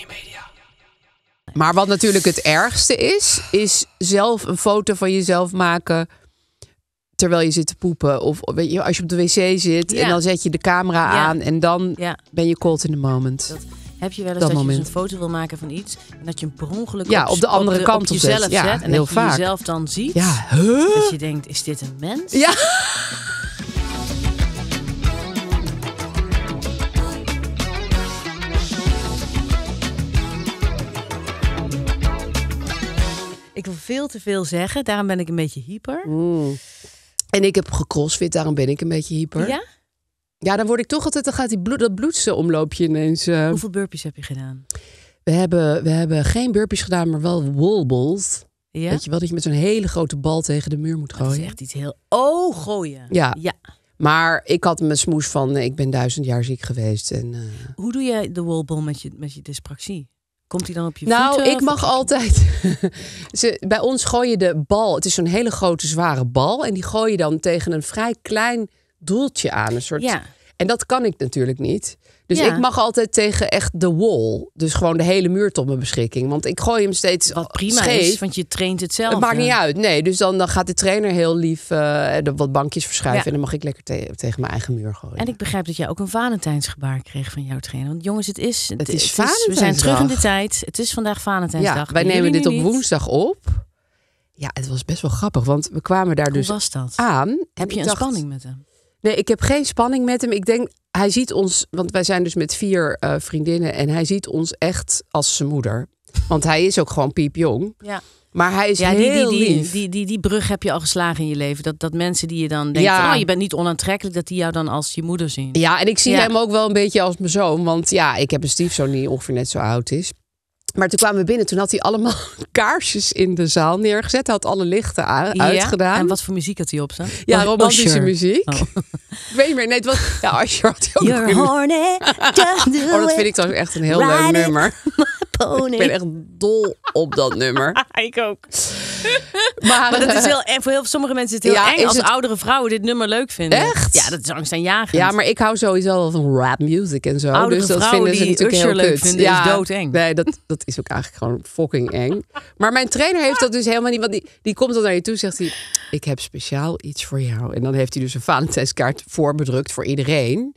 Media. Maar wat natuurlijk het ergste is, is zelf een foto van jezelf maken terwijl je zit te poepen. Of weet je, als je op de wc zit en dan zet je de camera aan en dan ben je cold in the moment. heb je wel eens dat, je een foto wil maken van iets en dat je een per ongeluk ja, op, de andere kant op jezelf zet, en heel dat je jezelf dan ziet? Ja, dat je denkt, is dit een mens? Ja. veel te veel zeggen. Daarom ben ik een beetje hyper. Mm. En ik heb gecrossfit, daarom ben ik een beetje hyper. Ja? Ja, dan word ik toch altijd, dan gaat die bloed, dat bloedse omloopje ineens. Eh. Hoeveel burpees heb je gedaan? We hebben, we hebben geen burpees gedaan, maar wel wallballs. Ja? Weet je wel, dat je met zo'n hele grote bal tegen de muur moet gooien. Dat is echt iets heel... Oh, gooien. Ja. ja. Maar ik had mijn smoes van, eh, ik ben duizend jaar ziek geweest. En, eh. Hoe doe jij de wallball met je, met je dyspraxie? Komt hij dan op je nou, Nou, ik mag altijd. Ze, bij ons gooi je de bal. Het is zo'n hele grote zware bal. En die gooi je dan tegen een vrij klein doeltje aan. Een soort... En dat kan ik natuurlijk niet. Dus ik mag altijd tegen echt de wall. Dus gewoon de hele muur tot mijn beschikking. Want ik gooi hem steeds Wat prima is, want je traint het zelf. Het maakt niet uit, nee. Dus dan, dan gaat de trainer heel lief uh, wat bankjes verschuiven. En dan mag ik lekker tegen mijn eigen muur gooien. En ik begrijp dat jij ook een Valentijnsgebaar kreeg van jouw trainer. Want jongens, het is... Het, is het We zijn terug in de tijd. Het is vandaag Valentijnsdag. wij nemen dit op woensdag op. Ja, het was best wel grappig, want we kwamen daar Hoe dus was dat? aan. Heb je een spanning met hem? Nee, ik heb geen spanning met hem. Ik denk, hij ziet ons, want wij zijn dus met vier eh, vriendinnen en hij ziet ons echt als zijn moeder. Want hij is ook gewoon piepjong. Ja. Maar hij is heel die, die, lief. Die, die, die, brug heb je al geslagen in je leven. Dat, dat mensen die je dan denken, oh, je bent niet onaantrekkelijk, dat die jou dan als je moeder zien. Ja, en ik zie hem ook wel een beetje als mijn zoon. Want ja, ik heb een stiefzoon die ongeveer net zo oud is. Maar toen kwamen we binnen, toen had hij allemaal kaarsjes in de zaal neergezet. Hij had alle lichten uitgedaan. En wat voor muziek had hij op zijn? Ja, romantische muziek. Oh. Ik weet niet meer. Nee, het was, ja, Asher had hij ook do Oh, dat vind ik toch echt een heel leuk nummer. Ik ben echt dol op dat nummer. ik ook. Maar, dat is eh, heel, voor heel, sommige mensen is het heel ja, eng als oudere vrouwen dit nummer leuk vinden. Echt? Ja, dat is angst jagen. Ja, maar ik hou sowieso van rap music en zo. Oudere dus dat vinden ze natuurlijk heel leuk kut. vinden ja, is doodeng. Nee, dat, dat is ook eigenlijk gewoon fucking eng. Maar mijn trainer heeft dat dus helemaal niet. Want die, die komt dan naar je toe zegt hij... Ik heb speciaal iets voor jou. En dan heeft hij dus een Valentijnskaart voorbedrukt voor iedereen.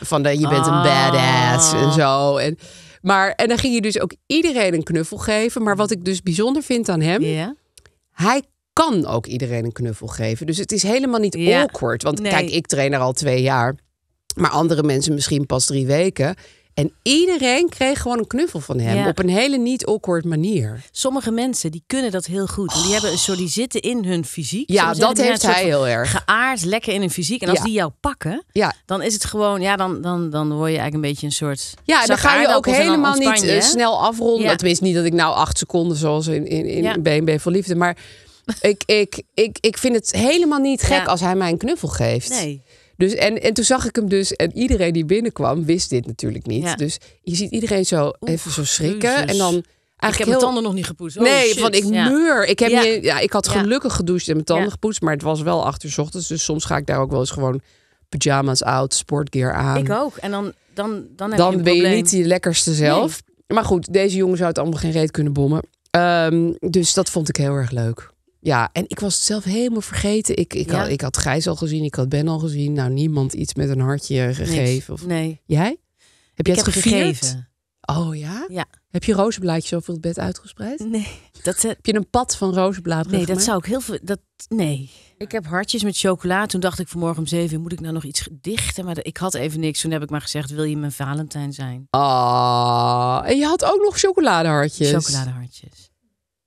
Van de, je bent een badass en ah. zo. En, maar, en dan ging hij dus ook iedereen een knuffel geven. Maar wat ik dus bijzonder vind aan hem... Yeah. Hij kan ook iedereen een knuffel geven. Dus het is helemaal niet yeah. awkward. Want kijk, ik train er al twee jaar. Maar andere mensen misschien pas drie weken en iedereen kreeg gewoon een knuffel van hem. Op een hele niet awkward manier. Sommige mensen die kunnen dat heel goed. Die hebben een die zitten in hun fysiek. Ja, dat heeft hij heel erg. Geaard, lekker in hun fysiek. En als die jou pakken, ja. dan is het gewoon, ja, dan, dan, dan word je eigenlijk een beetje een soort. Ja, dan ga je ook helemaal niet eh, snel afronden. Ja. Tenminste, niet dat ik nou acht seconden zoals in, in, in BNB voor Liefde. Maar ik, ik, ik, ik vind het helemaal niet gek als hij mij een knuffel geeft. Nee. Dus, en, en toen zag ik hem dus, en iedereen die binnenkwam wist dit natuurlijk niet. Dus je ziet iedereen zo even zo schrikken. En dan Eigenlijk ik heb heel... mijn tanden nog niet gepoetst. nee, van ik ja. meur. Ik, heb ja. ja, ik had gelukkig gedoucht en mijn tanden gepoetst, maar het was wel achter uur ochtends. Dus soms ga ik daar ook wel eens gewoon pyjama's uit, sportgear aan. Ik ook. En dan, dan, dan, heb dan je ben probleem. je niet die lekkerste zelf. Maar goed, deze jongen zou het allemaal geen reet kunnen bommen. Ehm, dus dat vond ik heel erg leuk. Ja, en ik was het zelf helemaal vergeten. Ik, ik, had, ik had Gijs al gezien, ik had Ben al gezien. Nou, niemand iets met een hartje gegeven. Of... Nee. Jij? Heb je het gegeven? Oh ja? Ja. Heb je rozenblaadjes over het bed uitgespreid? Nee. Dat, Heb je een pad van rozenbladeren Nee, dat zou ik heel veel... Dat, nee. Ik heb hartjes met chocola. Toen dacht ik vanmorgen om zeven moet ik nou nog iets dichten. Maar ik had even niks. Toen heb ik maar gezegd, wil je mijn Valentijn zijn? Ah, en je had ook nog chocoladehartjes. Chocoladehartjes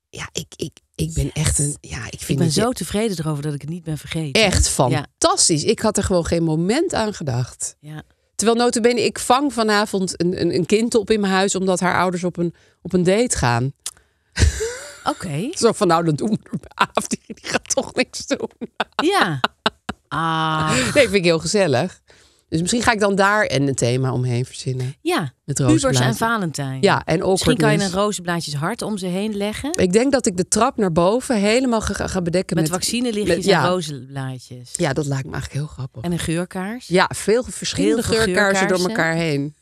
ja, ik, ik, ik ben echt een. Ja, ik, vind ik ben zo tevreden erover dat ik het niet ben vergeten. Echt fantastisch. Ik had er gewoon geen moment aan gedacht. Ja. Terwijl notabene, ik vang vanavond een, een, een, kind op in mijn huis... omdat haar ouders op een, op een date gaan. Oké. zo van, nou, dan doen we af. Die, die gaat toch niks doen. ja. Ah. Nee, vind ik heel gezellig. Dus misschien ga ik dan daar en een thema omheen verzinnen. Ja, met pubers en Valentijn. Ja, en ook. Misschien kan je een rozenblaadjes hart om ze heen leggen. Ik denk dat ik de trap naar boven helemaal ga, bedekken met... Met vaccinelichtjes en rozenblaadjes. Ja, dat lijkt me eigenlijk heel grappig. En een geurkaars. Ja, veel verschillende geurkaarsen, door elkaar heen.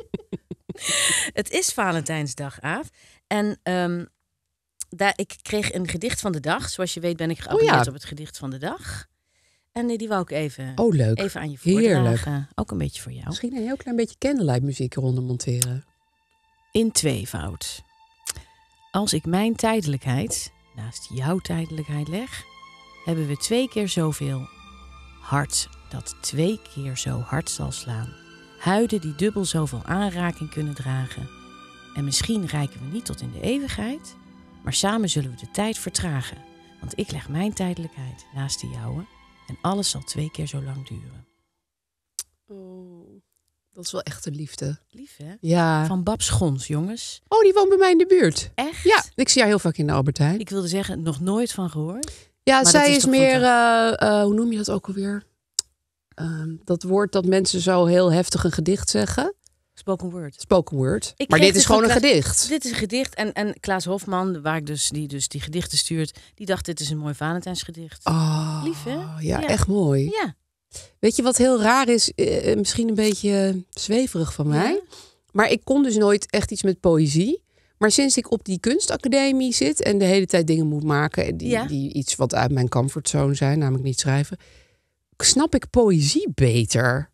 Het is Valentijnsdag, Aaf. En ehm, daar, ik kreeg een gedicht van de dag. Zoals je weet ben ik oh geabonneerd op het gedicht van de dag. En die wou ik even, oh, even aan je voordragen. Ook een beetje voor jou. Misschien een heel klein beetje candlelight muziek eronder monteren. In tweevoud. Als ik mijn tijdelijkheid naast jouw tijdelijkheid leg, hebben we twee keer zoveel hart dat twee keer zo hard zal slaan. Huiden die dubbel zoveel aanraking kunnen dragen. En misschien reiken we niet tot in de eeuwigheid, maar samen zullen we de tijd vertragen. Want ik leg mijn tijdelijkheid naast de jouwe en alles zal twee keer zo lang duren. Oh, dat is wel echte liefde. Lief, hè? Ja. Van Babs Gons, jongens. Oh, die woont bij mij in de buurt. Echt? Ja, ik zie haar heel vaak in de Albertijn. Ik wilde zeggen, nog nooit van gehoord. Ja, zij is, meer, eh, eh, hoe noem je dat ook alweer? Ehm, dat woord dat mensen zo heel heftig een gedicht zeggen. Spoken word. Spoken word. Ik maar dit is dus gewoon een gedicht. Dit is een gedicht. En, en Klaas Hofman, waar ik dus die, dus die gedichten stuurt, die dacht: dit is een mooi Valentijnsgedicht. Oh, Lief, hè? Ja, echt mooi. Ja. Weet je wat heel raar is? Eh, eh, misschien een beetje eh, zweverig van mij. Maar ik kon dus nooit echt iets met poëzie. Maar sinds ik op die kunstacademie zit en de hele tijd dingen moet maken die, die iets wat uit mijn comfortzone zijn, namelijk niet schrijven, snap ik poëzie beter.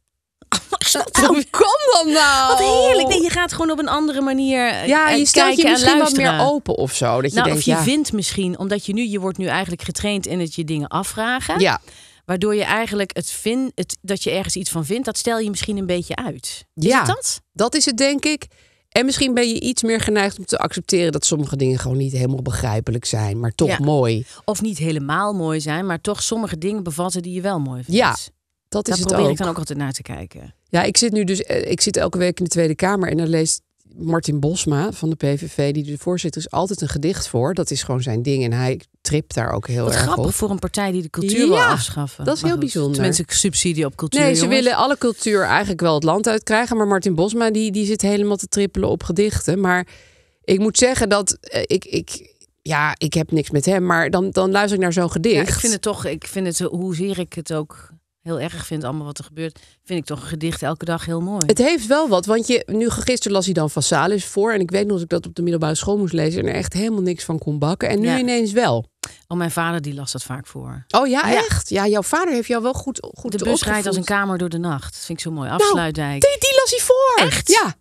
Hoe kom dan nou? Wat heerlijk. Nee, je gaat gewoon op een andere manier eh, Ja, je eh, stelt je misschien wat meer open of zo. Dat je nou, of je vindt misschien, omdat je nu, je wordt nu eigenlijk getraind in het je dingen afvragen. Ja. Waardoor je eigenlijk het vindt, het, dat je ergens iets van vindt, dat stel je misschien een beetje uit. Is ja, dat? Dat is het, denk ik. En misschien ben je iets meer geneigd om te accepteren dat sommige dingen gewoon niet helemaal begrijpelijk zijn, maar toch mooi. Of niet helemaal mooi zijn, maar toch sommige dingen bevatten die je wel mooi vindt. Ja, dat is Daar het probeer ik dan ook altijd naar te kijken. Ja, ik zit nu dus, eh, ik zit elke week in de Tweede Kamer en dan leest Martin Bosma van de PVV, die de voorzitter is, altijd een gedicht voor. Dat is gewoon zijn ding en hij tript daar ook heel Wat grappig voor een partij die de cultuur wil afschaffen. Dat is heel bijzonder. Mensen subsidie op cultuur. Nee, ze willen alle cultuur eigenlijk wel het land uitkrijgen, maar Martin Bosma die, die zit helemaal te trippelen op gedichten. Maar ik moet zeggen dat eh, ik, ik, ja, ik heb niks met hem, maar dan, dan luister ik naar zo'n gedicht. ik vind het toch, ik vind het, hoezeer ik het ook heel erg vind, allemaal wat er gebeurt, vind ik toch een gedicht elke dag heel mooi. Het heeft wel wat, want je, nu gisteren las hij dan Vassalis voor. En ik weet nog dat ik dat op de middelbare school moest lezen en er echt helemaal niks van kon bakken. En nu ineens wel. Oh, mijn vader die las dat vaak voor. Oh ja, echt? Ja, jouw vader heeft jou wel goed goed De bus rijdt als een kamer door de nacht. Dat vind ik zo mooi. Nou, Afsluitdijk. Nou, die, die las hij voor. Echt? Ja.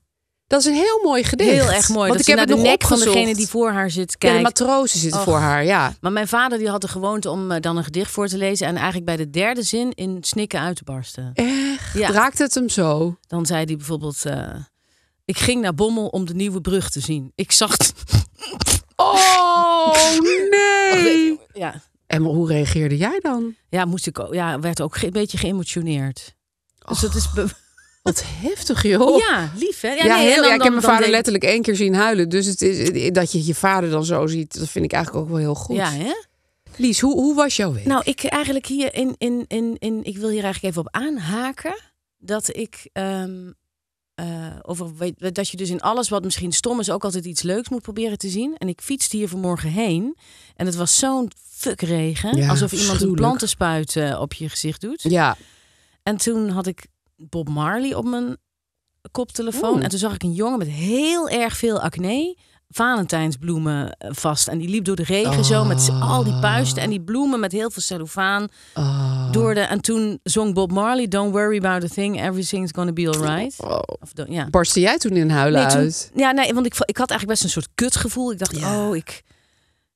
Dat is een heel mooi gedicht. Heel erg mooi. Want dat ik heb het de nog nek van degene die voor haar zit kijkt. Ja, matrozen zitten voor haar, ja. Maar mijn vader die had de gewoonte om eh, dan een gedicht voor te lezen... en eigenlijk bij de derde zin in snikken uit te barsten. Echt? Ja. Raakte het hem zo? Dan zei hij bijvoorbeeld... Eh, ik ging naar Bommel om de nieuwe brug te zien. Ik zag... Oh, nee! ja. En hoe reageerde jij dan? Ja, moest ik, ja werd ook een beetje geëmotioneerd. Dus dat is... Wat heftig, joh. Ja, lief, hè? Ja, nee, heel, dan, ja ik heb mijn vader letterlijk één keer zien huilen. Dus het is, dat je je vader dan zo ziet, dat vind ik eigenlijk ook wel heel goed. Ja, hè? Lies, hoe, hoe was jouw week? Nou, ik eigenlijk hier in, in, in, in... Ik wil hier eigenlijk even op aanhaken. Dat ik... Um, uh, over, dat je dus in alles wat misschien stom is... ook altijd iets leuks moet proberen te zien. En ik fietste hier vanmorgen heen. En het was zo'n fuck regen alsof iemand een plantenspuit eh, op je gezicht doet. Ja. En toen had ik Bob Marley op mijn koptelefoon. En toen zag ik een jongen met heel erg veel acne. Valentijnsbloemen eh, vast. En die liep door de regen zo met al die puisten en die ah. bloemen met heel veel cellofaan. Oh. Ah. Door de, en toen zong Bob Marley: Don't worry about a thing, everything's gonna be alright. Oh. ja. Barstte jij toen in huilen uit? Ja, nee, want ik, ik had eigenlijk best een soort kutgevoel. Ik dacht, oh, ik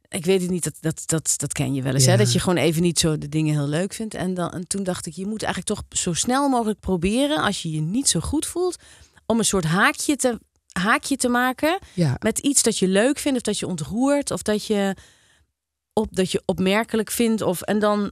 ik weet het niet, dat, dat, dat, dat ken je wel eens. Hè? Dat je gewoon even niet zo de dingen heel leuk vindt. En, dan, en toen dacht ik, je moet eigenlijk toch zo snel mogelijk proberen, als je je niet zo goed voelt, om een soort haakje te, haakje te maken met iets dat je leuk vindt, of dat je ontroert, of dat je, op, dat je opmerkelijk vindt. Of, en dan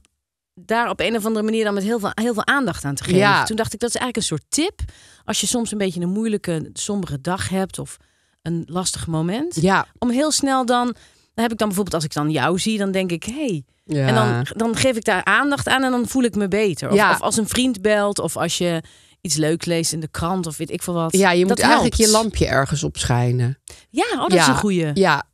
daar op een of andere manier dan met heel veel, heel veel aandacht aan te geven. Toen dacht ik, dat is eigenlijk een soort tip. Als je soms een beetje een moeilijke, sombere dag hebt of een lastig moment. Om heel snel dan dan heb ik dan bijvoorbeeld, als ik dan jou zie, dan denk ik, hey. En dan, dan geef ik daar aandacht aan en dan voel ik me beter. Of, ja. als een vriend belt, of als je iets leuk leest in de krant of weet ik veel wat. Ja, je moet eigenlijk je lampje ergens op schijnen. Ja, oh, dat ja. is een goeie. Ja,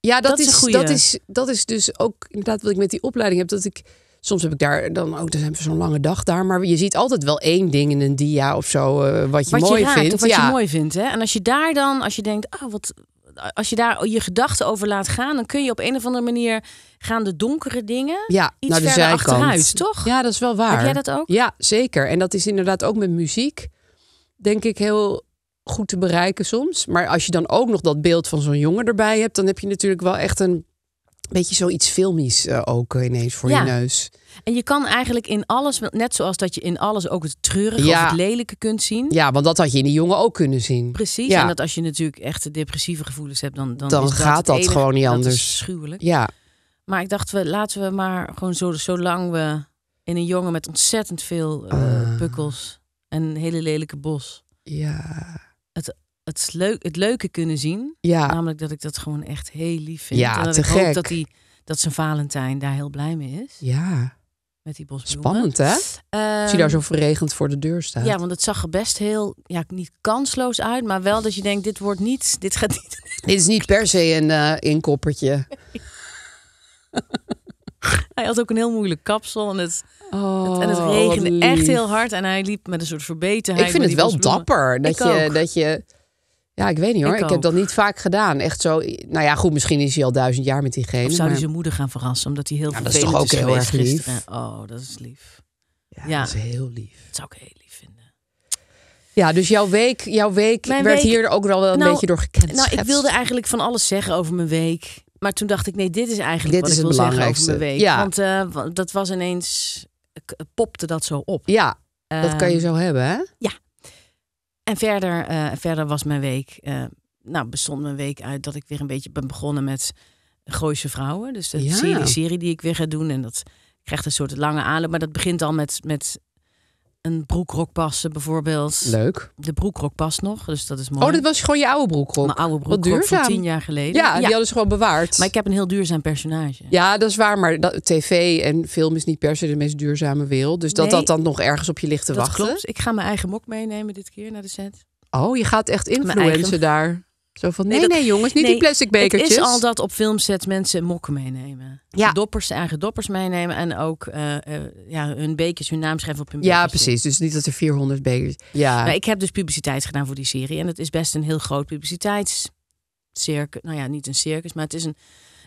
ja dat, is, dat, is, dat is dus ook inderdaad wat ik met die opleiding heb. Dat ik, soms heb ik daar dan ook, dan hebben we zo'n lange dag daar. Maar je ziet altijd wel één ding in een dia of zo, eh, wat je mooi vindt. wat je mooi vindt. Hè? En als je daar dan, als je denkt, oh, wat, als je daar je gedachten over laat gaan, dan kun je op een of andere manier gaan de donkere dingen ja, iets naar de verder zijkant. achteruit, toch? Ja, dat is wel waar. Heb jij dat ook? Ja, zeker. En dat is inderdaad ook met muziek, denk ik, heel goed te bereiken soms. Maar als je dan ook nog dat beeld van zo'n jongen erbij hebt, dan heb je natuurlijk wel echt een beetje zoiets filmisch eh, ook eh, ineens voor je neus. En je kan eigenlijk in alles, net zoals dat je in alles ook het treurige of het lelijke kunt zien. Ja, want dat had je in die jongen ook kunnen zien. Precies, ja. en dat als je natuurlijk echt depressieve gevoelens hebt, dan, dan, gaat dat, gewoon niet anders. schuwelijk. Ja. Maar ik dacht, we, laten we maar gewoon zo, zolang we in een jongen met ontzettend veel uh, pukkels en een hele lelijke bos. Ja het, leuk, het leuke kunnen zien. Namelijk dat ik dat gewoon echt heel lief vind. Ja, en dat te ik gek. hoop dat, die, dat zijn Valentijn daar heel blij mee is. Ja. Met die bosbloemen. Spannend, hè? Zie daar ehm, zo verregend voor de deur staat. Ja, want het zag er best heel, ja, niet kansloos uit, maar wel dat je denkt, dit wordt niet, dit gaat niet. dit is niet per se een uh, inkoppertje. hij had ook een heel moeilijk kapsel en het, oh, het en het oh, regende echt heel hard en hij liep met een soort verbetering. Ik vind het wel dapper dat je, dat je ja, ik weet niet hoor. Ik, heb dat niet vaak gedaan. Echt zo. Nou ja, goed, misschien is hij al duizend jaar met diegene. Of zou maar... hij zijn moeder gaan verrassen, omdat hij heel ja, veel. Dat is toch ook heel erg lief. Gisteren. Oh, dat is lief. Ja, dat is heel lief. Dat zou ik heel lief vinden. Ja, dus jouw week, jouw week werd hier ook wel een nou, beetje door gekend. Nou, ik wilde eigenlijk van alles zeggen over mijn week. Maar toen dacht ik, nee, dit is eigenlijk dit wat is ik wil zeggen over mijn week. Ja. Want eh, dat was ineens, popte dat zo op. Ja, dat kan je ehm, zo hebben, hè? Ja. En verder, eh, verder was mijn week, eh, nou bestond mijn week uit dat ik weer een beetje ben begonnen met Gooise Vrouwen. Dus de serie, serie die ik weer ga doen. En dat krijgt een soort lange adem. Maar dat begint al met, met een broekrok passen bijvoorbeeld. Leuk. De broekrok past nog, dus dat is mooi. Oh, dit was gewoon je oude broekrok? Mijn oude broekrok Wat van tien jaar geleden. Ja, die hadden ze gewoon bewaard. Maar ik heb een heel duurzaam personage. Ja, dat is waar, maar dat, tv en film is niet per se de meest duurzame wereld. Dus dat dat dan nog ergens op je ligt te dat wachten. Klopt. Ik ga mijn eigen mok meenemen dit keer naar de set. Oh, je gaat echt influencen eigen... daar. Zo van, nee, nee, jongens, niet nee, die plastic bekertjes. Het is al dat op filmsets mensen mokken meenemen. Ja. Dus doppers, eigen doppers meenemen. En ook eh, eh, ja, hun bekers, hun naam schrijven op hun Ja, precies. Dus niet dat er 400 bekers... Ja. Nou, ik heb dus publiciteit gedaan voor die serie. En het is best een heel groot publiciteitscircus. Nou ja, niet een circus, maar het is een...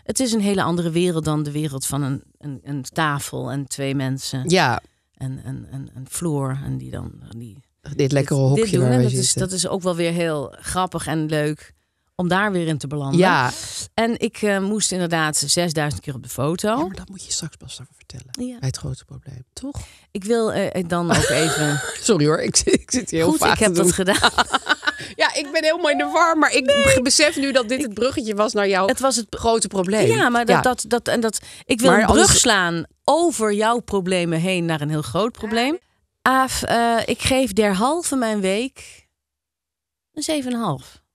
Het is een hele andere wereld dan de wereld van een, een, een tafel en twee mensen. Ja. En een, en een vloer. En die dan... Die, dit lekkere hokje dit doen. En dat, is, dus dat is ook wel weer heel grappig en leuk om daar weer in te belanden. Ja. En ik eh, moest inderdaad 6000 keer op de foto. maar dat moet je straks pas over vertellen. Ja. Bij het grote probleem, toch? Ik wil uh, dan ook even. Sorry hoor, ik, ik zit heel Goed, vaak. Ik heb dat gedaan. ja, ik ben helemaal in de war, maar ik besef nu dat dit het bruggetje was naar jouw het was het grote probleem. Ja, maar dat, dat, dat, en dat ik wil maar brug slaan over jouw problemen heen naar een heel groot probleem. Aaf, ik geef derhalve mijn week een 7,5.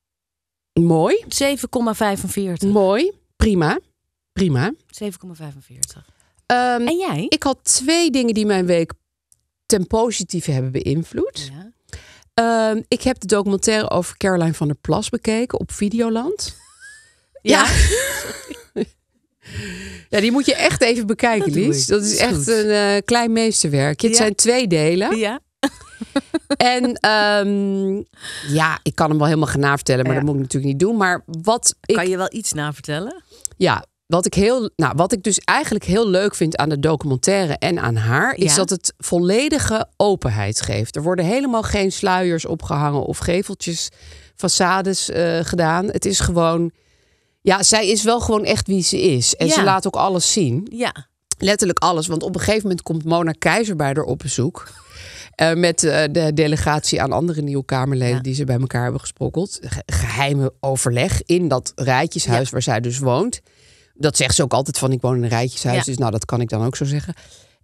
Mooi. 7,45. Mooi. Prima. Prima. 7,45. Um, ehm, en jij? Ik had twee dingen die mijn week ten positieve hebben beïnvloed. Ehm, ik heb de documentaire over Caroline van der Plas bekeken op Videoland. Ja. Ja, die moet je echt even bekijken, Lies. Dat is echt een eh, klein meesterwerk. Het zijn twee delen. Ja. en ehm, ja, ik kan hem wel helemaal gaan vertellen, maar dat moet ik natuurlijk niet doen. Maar wat ik, Kan je wel iets navertellen? Ja, wat ik, heel, nou, wat ik dus eigenlijk heel leuk vind aan de documentaire en aan haar, is dat het volledige openheid geeft. Er worden helemaal geen sluiers opgehangen of geveltjes, façades eh, gedaan. Het is gewoon. Ja, zij is wel gewoon echt wie ze is. En ze laat ook alles zien. Ja letterlijk alles. Want op een gegeven moment komt Mona Keizer bij haar op bezoek. Eh, met eh, de delegatie aan andere nieuwe Kamerleden die ze bij elkaar hebben gesprokkeld. geheime overleg in dat rijtjeshuis waar zij dus woont. Dat zegt ze ook altijd van ik woon in een rijtjeshuis. Dus nou, dat kan ik dan ook zo zeggen.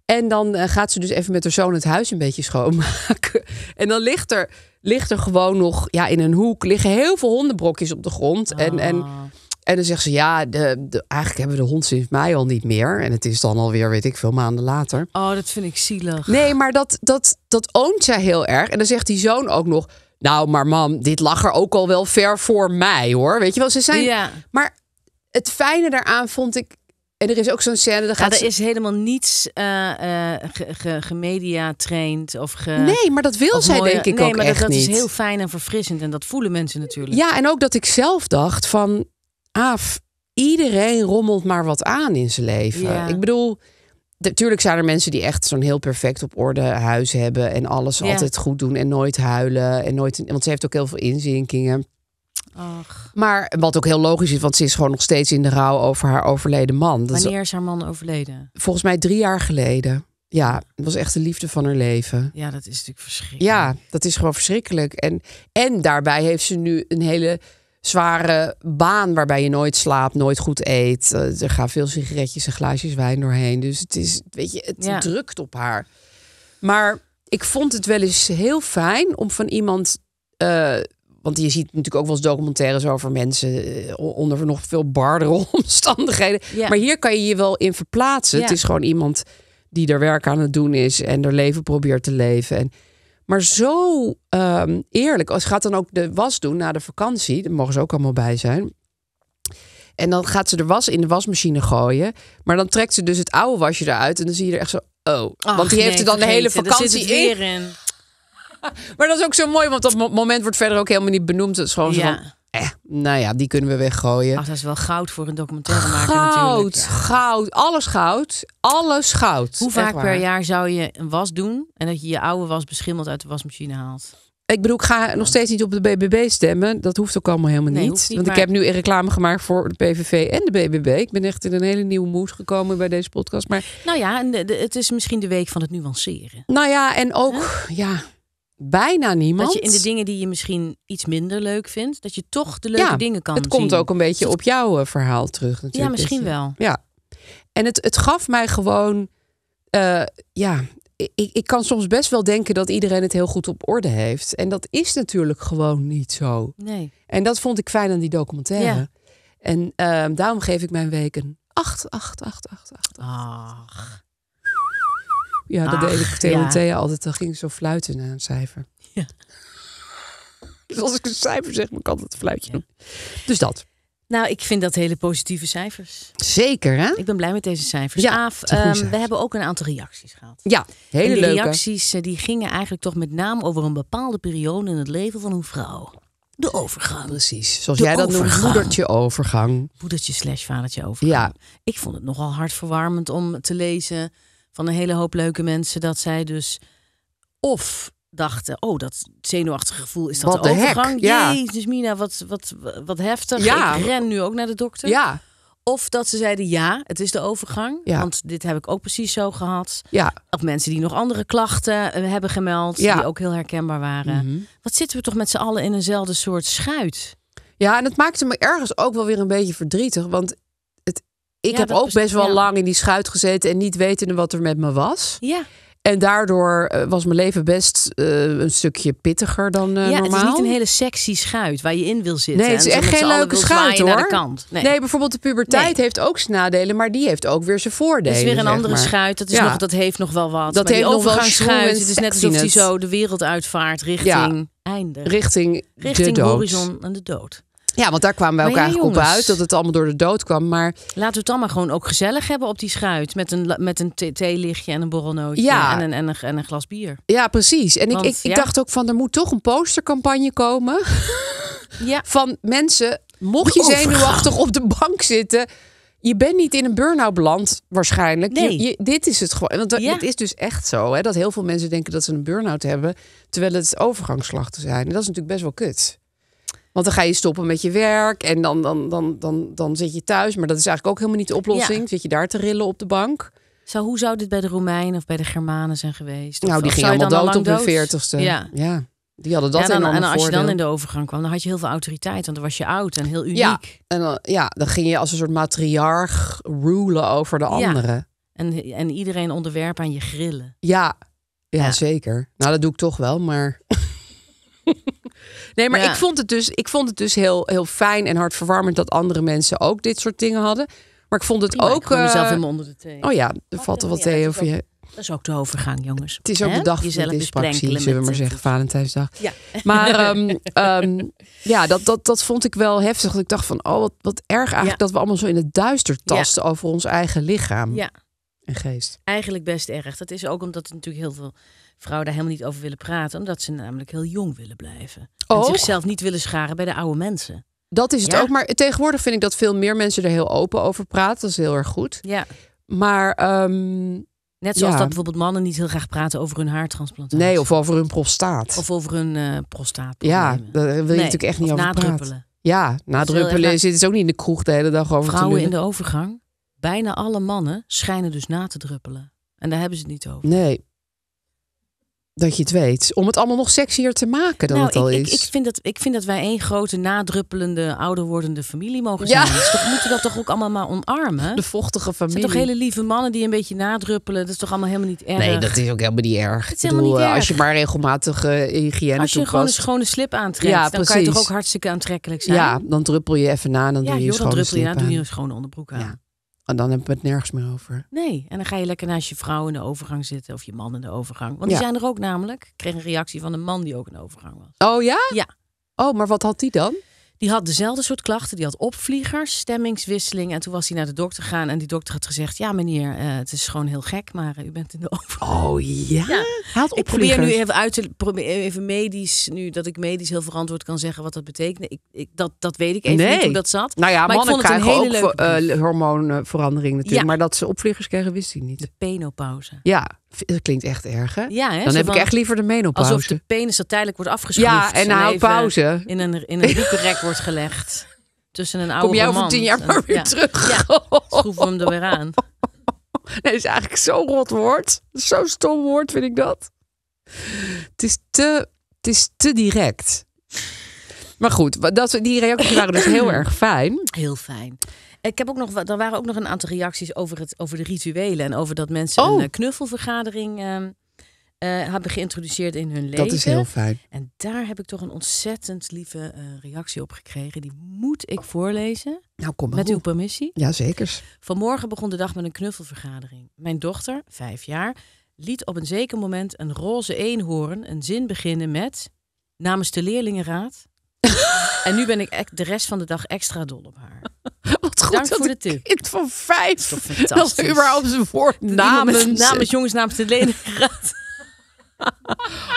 En dan eh, gaat ze dus even met haar zoon het huis een beetje schoonmaken. en dan ligt er, ligt er gewoon nog, ja, in een hoek liggen heel veel hondenbrokjes op de grond. En, en ah. En dan zegt ze, ja, de, de, eigenlijk hebben we de hond sinds mei al niet meer. En het is dan alweer, weet ik veel, maanden later. Oh, dat vind ik zielig. Nee, maar dat, dat, dat zij heel erg. En dan zegt die zoon ook nog... Nou, maar mam, dit lag er ook al wel ver voor mij, hoor. Weet je wel, ze zijn... Maar het fijne daaraan vond ik... En er is ook zo'n scène... dat gaat ja, er is helemaal niets uh, eh, eh, gemedia of Nee, maar dat wil zij denk ik ook echt dat, dat is heel fijn en verfrissend. En dat voelen mensen natuurlijk. Ja, en ook dat ik zelf dacht van af, iedereen rommelt maar wat aan in zijn leven. Ik bedoel, natuurlijk zijn er mensen die echt zo'n heel perfect op orde huis hebben en alles altijd goed doen en nooit huilen en nooit, want ze heeft ook heel veel inzinkingen. Ach. Maar wat ook heel logisch is, want ze is gewoon nog steeds in de rouw over haar overleden man. Wanneer is haar man overleden? Volgens mij drie jaar geleden. Ja, het was echt de liefde van haar leven. Ja, dat is natuurlijk verschrikkelijk. Ja, dat is gewoon verschrikkelijk. En, en daarbij heeft ze nu een hele zware baan waarbij je nooit slaapt, nooit goed eet. Eh, er gaan veel sigaretjes en glaasjes wijn doorheen. Dus het is, weet je, het drukt op haar. Maar ik vond het wel eens heel fijn om van iemand. Eh, want je ziet natuurlijk ook wel documentaires over mensen eh, onder nog veel bardere omstandigheden. Maar hier kan je je wel in verplaatsen. Het is gewoon iemand die er werk aan het doen is en er leven probeert te leven. En maar zo ehm, eerlijk. Ze gaat dan ook de was doen na de vakantie. Daar mogen ze ook allemaal bij zijn. En dan gaat ze de was in de wasmachine gooien. Maar dan trekt ze dus het oude wasje eruit. En dan zie je er echt zo. Oh. want die heeft er dan de hele vakantie in. in. maar dat is ook zo mooi, want dat moment wordt verder ook helemaal niet benoemd. Het is gewoon ja. zo eh, nou ja, die kunnen we weggooien. Ach, dat is wel goud voor een documentaire maken Goud, goud, alles goud. Alles goud. Hoe vaak per jaar zou je een was doen... en dat je je oude was beschimmeld uit de wasmachine haalt? Ik bedoel, ik ga nog steeds niet op de BBB stemmen. Dat hoeft ook allemaal helemaal niet. Want ik heb nu reclame gemaakt voor de PVV en de BBB. Ik ben echt in een hele nieuwe moes gekomen bij deze podcast. Maar... Nou ja, en de, het is misschien de week van het nuanceren. Nou ja, en ook... Ja, bijna niemand. Dat je in de dingen die je misschien iets minder leuk vindt, dat je toch de leuke dingen kan het zien. Het komt ook een beetje op jouw eh, verhaal terug natuurlijk. Ja, misschien wel. Ja. En het, het gaf mij gewoon, eh, ja, ik, ik kan soms best wel denken dat iedereen het heel goed op orde heeft. En dat is natuurlijk gewoon niet zo. Nee. En dat vond ik fijn aan die documentaire. En ehm, daarom geef ik mijn week een 8, 8, 8, 8, 8. Ach. Ja, dat deed ik TNT altijd. Dan ging zo fluiten naar een cijfer. Ja. Dus als ik een cijfer zeg, moet ik altijd een fluitje doen. Dus dat. Nou, ik vind dat hele positieve cijfers. Zeker, hè? Ik ben blij met deze cijfers. Ja, ehm, we hebben ook een aantal reacties gehad. Ja, hele die leuke. reacties eh, die gingen eigenlijk toch met name over een bepaalde periode in het leven van een vrouw. De overgang. Precies. Zoals de jij dat overgang. noemt, moedertje overgang. Moedertje slash vadertje overgang. Ja. Ik vond het nogal hartverwarmend om te lezen van een hele hoop leuke mensen dat zij dus of dachten, oh, dat zenuwachtige gevoel is dat de overgang. Jezus, Mina, wat, wat, wat heftig. Ja. Ik ren nu ook naar de dokter. Ja. Of dat ze zeiden ja, het is de overgang. Ja. Want dit heb ik ook precies zo gehad. Ja. Of mensen die nog andere klachten eh, hebben gemeld, ja. die ook heel herkenbaar waren. Mhm. Wat zitten we toch met z'n allen in eenzelfde soort schuit? Ja, en het maakte me ergens ook wel weer een beetje verdrietig. Want ik heb ook best wel lang in die schuit gezeten en niet wetende wat er met me was. Ja. En daardoor eh, was mijn leven best eh, een stukje pittiger dan normaal. Eh, ja, het is niet een hele sexy schuit waar je in wil zitten. Nee, het is echt geen leuke schuit hoor. Naar de kant. Nee. bijvoorbeeld de puberteit heeft ook zijn nadelen, maar die heeft ook weer zijn voordelen. Het is weer een andere schuit. Dat, is nog, dat heeft nog wel wat. Dat heeft nog wel schuit. Het is net alsof hij zo de wereld uitvaart richting einde. Richting, richting de horizon en de dood. Ja, want daar kwamen we elkaar eigenlijk op uit dat het allemaal door de dood kwam. Maar laten we het dan maar gewoon ook gezellig hebben op die schuit. Met een, met een theelichtje en een borrelnootje ja. en, een, en, een, en een glas bier. Ja, precies. En ik, ik, ik, dacht ook van er moet toch een postercampagne komen. ja. Van mensen, mocht je zenuwachtig op de bank zitten. Je bent niet in een burn-out beland waarschijnlijk. dit is het gewoon. Want het is dus echt zo hè, dat heel veel mensen denken dat ze een burn-out hebben. Terwijl het overgangsslachten zijn. En dat is natuurlijk best wel kut. Want dan ga je stoppen met je werk en dan, dan, dan, dan, dan zit je thuis. Maar dat is eigenlijk ook helemaal niet de oplossing. Zit je daar te rillen op de bank. Zo, hoe zou dit bij de Romeinen of bij de Germanen zijn geweest? Nou, die gingen allemaal dood op hun veertigste. Ja. ja. Die hadden dat in en dan, en als je dan in de overgang kwam, dan had je heel veel autoriteit, want dan was je oud en heel uniek. Ja, en dan, ja, dan ging je als een soort matriarch rulen over de anderen. En, en iedereen onderwerp aan je grillen. Ja, ja, ja, zeker. Nou, dat doe ik toch wel, maar. Nee, maar ik, vond het dus, ik vond het dus heel, heel fijn en hartverwarmend dat andere mensen ook dit soort dingen hadden. Maar ik vond het ook. Ik uh, mezelf helemaal eh, onder de thee. Oh ja, er valt er wat thee over je. Dat is ook de overgang, jongens. Het is ook de dag van de dyspraxie, zullen we maar zeggen, Valentijnsdag. Ja. Maar ehm, ehm, ja, dat, dat, dat vond ik wel heftig. Dat ik dacht van, oh, wat, wat erg eigenlijk dat we allemaal zo in het duister tasten over ons eigen lichaam en geest. Eigenlijk best erg. Dat is ook omdat het natuurlijk heel veel vrouwen daar helemaal niet over willen praten, omdat ze namelijk heel jong willen blijven. En zichzelf niet willen scharen bij de oude mensen. Dat is het ook, maar tegenwoordig vind ik dat veel meer mensen er heel open over praten. Dat is heel erg goed. Ja. Maar ehm, Net zoals dat bijvoorbeeld mannen niet heel graag praten over hun haartransplantatie. Nee, of over hun prostaat. Of over hun uh, prostaat. Ja, daar wil je natuurlijk echt niet over nadruppelen. praten. Ja, nadruppelen zit het dus ook niet in de kroeg de hele dag over Vrouwen in de overgang, bijna alle mannen schijnen dus na te druppelen. En daar hebben ze het niet over. Nee, dat je het weet. Om het allemaal nog sexier te maken dan nou, het al is. Ik, ik, vind dat, ik vind dat wij één grote nadruppelende, ouder wordende familie mogen zijn. Dus moeten we dat toch ook allemaal maar omarmen? De vochtige familie. Het Zijn toch hele lieve mannen die een beetje nadruppelen. Dat is toch allemaal helemaal niet erg? Nee, dat is ook helemaal niet erg. Het is helemaal niet eh, erg. Als je maar regelmatig uh, hygiëne Als je gewoon een schone slip aantrekt, dan kan je toch ook hartstikke aantrekkelijk zijn? Ja, dan druppel je even na en dan doe je een schone dan druppel je na, doe je een schone onderbroek aan dan hebben we het nergens meer over. Nee, en dan ga je lekker naast je vrouw in de overgang zitten of je man in de overgang. Want die zijn er ook namelijk. Ik kreeg een reactie van een man die ook een overgang was. Oh ja? Ja. Oh, maar wat had die dan? Die had dezelfde soort klachten. Die had opvliegers, stemmingswisseling. En toen was hij naar de dokter gegaan. En die dokter had gezegd: Ja, meneer, eh, het is gewoon heel gek, maar u bent in de over. Oh ja. ja. opvliegers ik probeer nu even uit te even medisch, nu dat ik medisch heel verantwoord kan zeggen wat dat betekent. Ik, ik, dat, dat weet ik even niet hoe dat zat. Nou ja, maar mannen ik vond het krijgen een hele ook leuke... Eh, hormoonverandering natuurlijk. Maar dat ze opvliegers kregen, wist hij niet. De penopauze. Ja. Dat klinkt echt erg, hè? Ja, hè? Dan heb ik echt liever de menopauze. Alsof de penis dat tijdelijk wordt afgeschroefd. Ja, en nou pauze. In een, in een rek wordt gelegd. Tussen een oude Kom jij over tien jaar maar weer terug. Ja, hem er weer aan. Nee, dat is eigenlijk zo'n rot woord. Zo'n stom woord vind ik dat. Het is te, het is te direct. Maar goed, dat, die reacties waren dus heel erg fijn. Heel fijn. Ik heb ook nog, er waren ook nog een aantal reacties over, het, over de rituelen. En over dat mensen oh! een eh, knuffelvergadering ehm, eh, hebben geïntroduceerd in hun leven. Dat is heel fijn. En daar heb ik toch een ontzettend lieve eh, reactie op gekregen. Die moet ik voorlezen. Nou, kom maar. Met uw permissie. Jazeker. Vanmorgen begon de dag met een knuffelvergadering. Mijn dochter, vijf jaar, liet op een zeker moment een roze eenhoorn een zin beginnen met... Namens de leerlingenraad. en nu ben ik de rest van de dag extra dol op haar. Wat goed Dank dat voor de tip. van vijf dat, dat überhaupt zijn woord namens... jongens namens de leden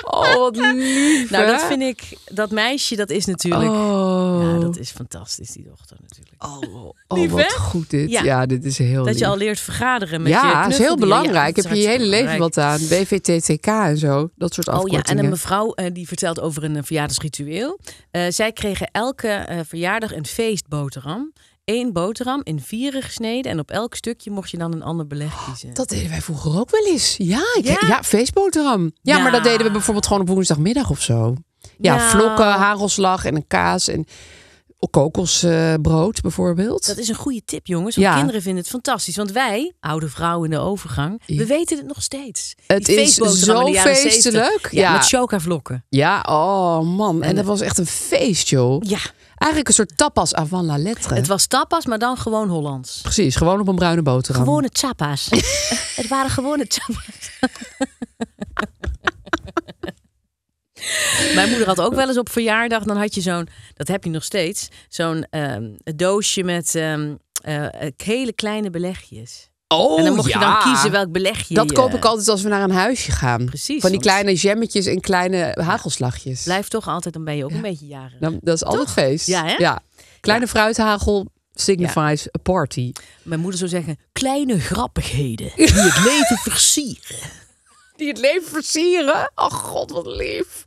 oh, wat lief. Nou, dat vind ik... Dat meisje, dat is natuurlijk... Oh. dat is fantastisch, die dochter natuurlijk. Oh, oh, oh wat goed dit. Ja. dit is heel Dat je al leert vergaderen met ja, je Ja, is heel belangrijk. Heb je je hele leven wat aan. BVTTK en zo. Dat soort afkortingen. Oh ja, en een mevrouw eh, die vertelt over een eh, verjaardagsritueel. Eh, zij kregen elke verjaardag een feestboterham één boterham in vieren gesneden. En op elk stukje mocht je dan een ander beleg oh, kiezen. dat deden wij vroeger ook wel eens. Ja, ik, ja? feestboterham. Ja, maar dat deden we bijvoorbeeld gewoon op woensdagmiddag of zo. Ja, vlokken, hagelslag en een kaas en kokosbrood bijvoorbeeld. Dat is een goede tip, jongens. Want kinderen vinden het fantastisch. Want wij, oude vrouwen in de overgang, we weten het nog steeds. Het Die is zo feestelijk. Ja, Met choca vlokken. Ja, oh man. En, en dat was echt een feest, joh. Ja. Eigenlijk een soort tapas van la lettre. Het was tapas, maar dan gewoon Hollands. Precies, gewoon op een bruine boterham. Gewone tapas. het waren gewone tapas. Mijn moeder had ook wel eens op verjaardag, dan had je zo'n, dat heb je nog steeds, zo'n ehm, doosje met ehm, eh, hele kleine belegjes. Oh, en dan mocht je dan kiezen welk beleg je. Dat koop ik altijd als we naar een huisje gaan. Precies. Van die kleine jammetjes en kleine hagelslagjes. Blijf toch altijd, dan ben je ook een beetje jaren. dat is altijd feest. Ja, ja. Kleine fruithagel signifies a party. Mijn moeder zou zeggen: kleine grappigheden die het leven versieren. Die het leven versieren? Oh god, wat lief.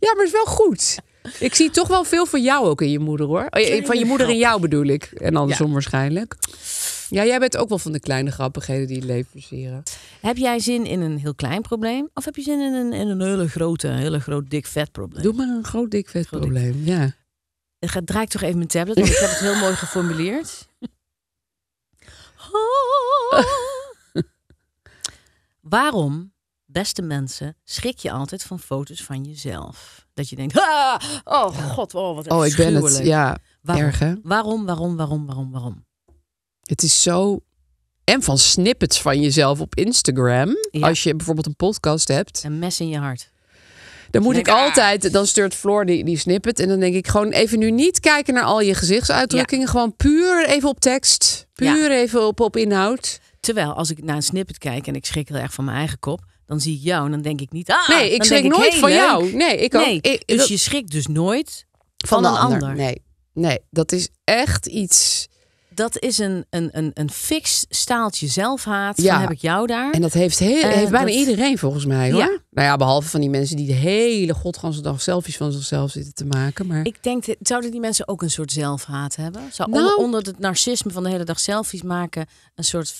Ja, maar is wel goed. Ik zie toch wel veel van jou ook in je moeder hoor. Eh, van je moeder in jou bedoel ik. En andersom ja. waarschijnlijk. Ja, jij bent ook wel van de kleine grappigheden die je leven plezieren. Heb jij zin in een heel klein probleem? Of heb je zin in een, een hele grote, hele groot dik vet probleem? Doe maar een groot dik vet probleem, ja. Ik draai ik toch even mijn tablet, want ik heb het heel mooi geformuleerd. Waarom, beste mensen, schrik je altijd van foto's van jezelf? Dat je denkt, ah, oh god, oh, wat Oh, ik ben het. Ja, waarom? erg hè? Waarom, waarom, waarom, waarom, waarom? Het is zo... En van snippets van jezelf op Instagram. Als je bijvoorbeeld een podcast hebt. Een mes in je hart. Dan moet ik ah. altijd, dan stuurt Floor die, die snippet. En dan denk ik gewoon even nu niet kijken naar al je gezichtsuitdrukkingen. Gewoon puur even op tekst. Puur even op, op inhoud. Terwijl als ik naar een snippet kijk en ik schrik heel erg van mijn eigen kop dan zie ik jou en dan denk ik niet. Ah, nee, ik schrik nooit van jou. Nee, ik ook. dus je schrikt dus nooit van, een ander. Nee, nee, dat is echt iets. Dat is een, een, een, een fix staaltje zelfhaat. Ja. Dan heb ik jou daar. En dat heeft, heel, eh, heeft bijna iedereen volgens mij hoor. Ja. Nou ja, behalve van die mensen die de hele godganse dag selfies van zichzelf zitten te maken. Maar... Ik denk, zouden die mensen ook een soort zelfhaat hebben? Zou nou- onder, onder het narcisme van de hele dag selfies maken een soort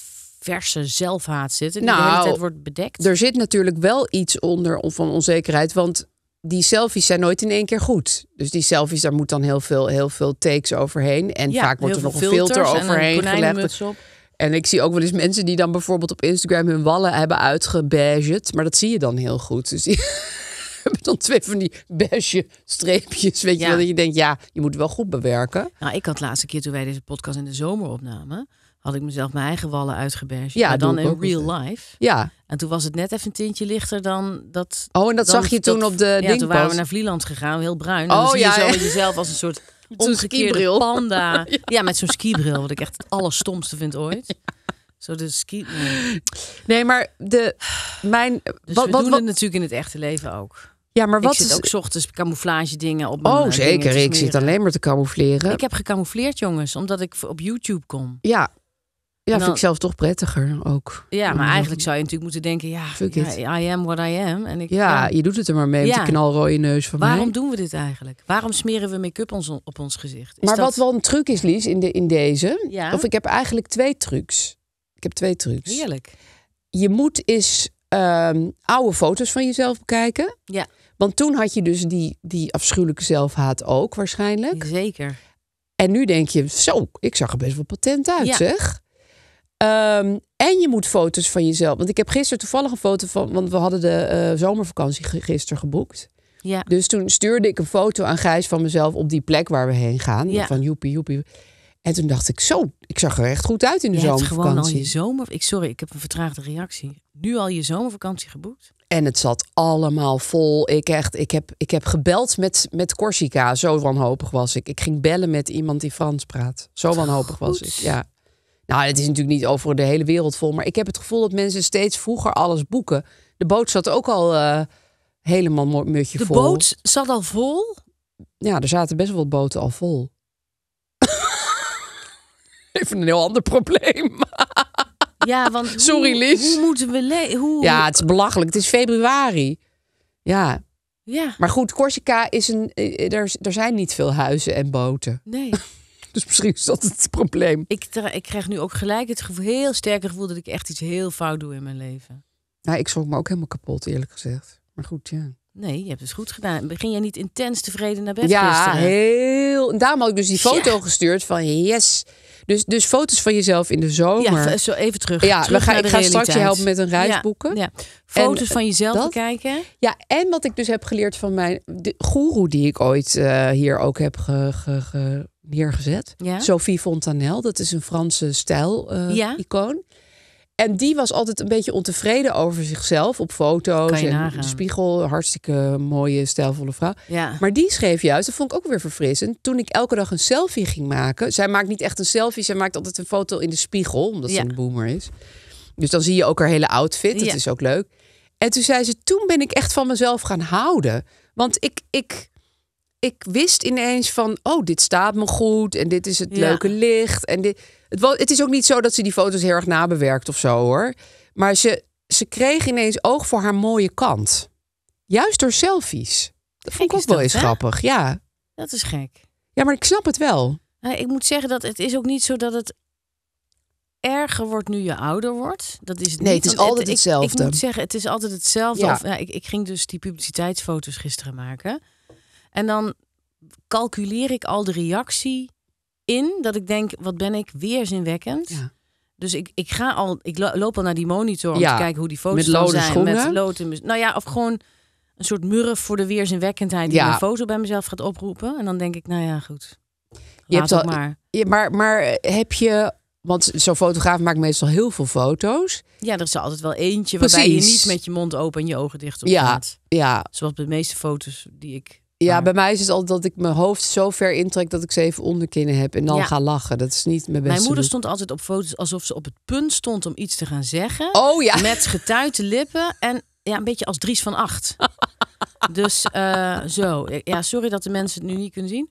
verse zelfhaat zit. En nou, de tijd wordt bedekt. Er zit natuurlijk wel iets onder van onzekerheid. Want die selfies zijn nooit in één keer goed. Dus die selfies, daar moet dan heel veel, heel veel takes overheen. En ja, vaak wordt er nog een filter overheen gelegd. En ik zie ook wel eens mensen die dan bijvoorbeeld op Instagram hun wallen hebben uitgebadget. Maar dat zie je dan heel goed. Dus die hebben dan twee van die beige streepjes. Weet je wel, dat je denkt, ja, je moet wel goed bewerken. Nou, ik had laatste keer toen wij deze podcast in de zomer opnamen had ik mezelf mijn eigen wallen uitgebergd. Ja, dan in real life. Ja. En toen was het net even een tintje lichter dan dat. Oh, en dat zag je toen op de. Ja, waar waren we naar Vlieland gegaan, heel bruin. oh, ja, je zo jezelf als een soort omgekeerde panda. ja. met zo'n skibril, wat ik echt het allerstomste vind ooit. Zo de ski. Nee, maar de mijn. Dus wat, we doen wat, het natuurlijk in het echte leven ook. Ja, maar wat is... ook ochtends camouflage dingen op Oh, zeker. Ik zit alleen maar te camoufleren. Ik heb gecamoufleerd, jongens, omdat ik op YouTube kom. Ja, ja, vind ik zelf toch prettiger ook. Ja, maar eigenlijk zou je natuurlijk moeten denken, ja, I am what I am. En ik, ja, je doet het er maar mee met een die knalrode neus van Waarom doen we dit eigenlijk? Waarom smeren we make-up ons, op ons gezicht? Is maar wat wel een truc is, Lies, in, de, in deze... Of ik heb eigenlijk twee trucs. Ik heb twee trucs. Heerlijk. Je moet eens ehm, oude foto's van jezelf bekijken. Ja. Want toen had je dus die, die afschuwelijke zelfhaat ook waarschijnlijk. Zeker. En nu denk je, zo, ik zag er best wel patent uit, zeg. Ehm, en je moet foto's van jezelf. Want ik heb gisteren toevallig een foto van. Want we hadden de eh, zomervakantie gisteren geboekt. Ja. Dus toen stuurde ik een foto aan Gijs van mezelf op die plek waar we heen gaan. Ja. Van joepie, joepie. En toen dacht ik zo, ik zag er echt goed uit in de je zomervakantie. Hebt gewoon al je zomer. Ik, sorry, ik heb een vertraagde reactie. Nu al je zomervakantie geboekt? En het zat allemaal vol. Ik, echt, ik, heb, ik heb gebeld met, met Corsica. Zo wanhopig was ik. Ik ging bellen met iemand die Frans praat. Zo wanhopig was ik. Ja. Nou, het is natuurlijk niet over de hele wereld vol. Maar ik heb het gevoel dat mensen steeds vroeger alles boeken. De boot zat ook al uh, helemaal mutje vol. De boot zat al vol? Ja, er zaten best wel boten al vol. Even een heel ander probleem. ja, want Sorry, Liz. Hoe moeten we... Hoe... Ja, het is belachelijk. Het is februari. Ja, ja. Maar goed, Corsica is een. Eh, er, er zijn niet veel huizen en boten. Nee. Dus misschien is dat het probleem. Ik, ik krijg nu ook gelijk het gevoel, heel sterke gevoel dat ik echt iets heel fout doe in mijn leven. Nou, ik zorg me ook helemaal kapot, eerlijk gezegd. Maar goed, ja. Nee, je hebt het dus goed gedaan. Begin jij niet intens tevreden naar bed ja, heel. daarom had ik dus die foto gestuurd van yes. Dus, dus foto's van jezelf in de zomer. Ja, zo even terug. Ja, we gaan, ik ga straks je helpen met een reisboeken. Ja, Foto's van eh, jezelf dat, bekijken. Ja, en wat ik dus heb geleerd van mijn de die ik ooit eh, hier ook heb ge, ge neergezet. Ja. Sophie Fontanel, dat is een Franse stijl-icoon. Eh, ja. En die was altijd een beetje ontevreden over zichzelf op foto's en de spiegel. Hartstikke mooie, stijlvolle vrouw. Maar die schreef juist, dat vond ik ook weer verfrissend. Toen ik elke dag een selfie ging maken. Zij maakt niet echt een selfie, zij maakt altijd een foto in de spiegel, omdat ze een boomer is. Dus dan zie je ook haar hele outfit. Dat is ook leuk. En toen zei ze: Toen ben ik echt van mezelf gaan houden. Want ik, ik ik wist ineens van, oh, dit staat me goed en dit is het leuke licht. En dit, het, het is ook niet zo dat ze die foto's heel erg nabewerkt of zo hoor. Maar ze, ze kreeg ineens oog voor haar mooie kant. Juist door selfies. Dat vond ik ook wel eens grappig, ja. Dat is gek. Ja, maar ik snap het wel. Ik moet zeggen dat het is ook niet zo dat het erger wordt nu je ouder wordt. Dat is het nee, het is altijd hetzelfde. Ik, moet zeggen, het is altijd hetzelfde. Ja. Of, ik, ik ging dus die publiciteitsfoto's gisteren maken. En dan calculeer ik al de reactie in dat ik denk, wat ben ik weerzinwekkend. Dus ik, ik ga al, ik loop al naar die monitor om te kijken hoe die foto's met zijn. Schoenen. Met loten. Nou ja, of gewoon een soort murf voor de weerzinwekkendheid die ja. een foto bij mezelf gaat oproepen. En dan denk ik, nou ja, goed. Je hebt maar. maar. Maar eh, heb je want zo'n fotograaf maakt meestal heel veel foto's. Ja, er is altijd wel eentje waarbij je niet met je mond open en je ogen dicht op ja, Ja. Zoals bij de meeste foto's die ik ja, bij mij is het altijd dat ik mijn hoofd zo ver intrek dat ik ze even onderkinnen heb en dan ga lachen. Dat is niet mijn beste. Mijn moeder stond altijd op foto's alsof ze op het punt stond om iets te gaan zeggen. Oh ja. Met getuite lippen en ja, een beetje als Dries van Acht. Dus eh, zo. Ja, sorry dat de mensen het nu niet kunnen zien.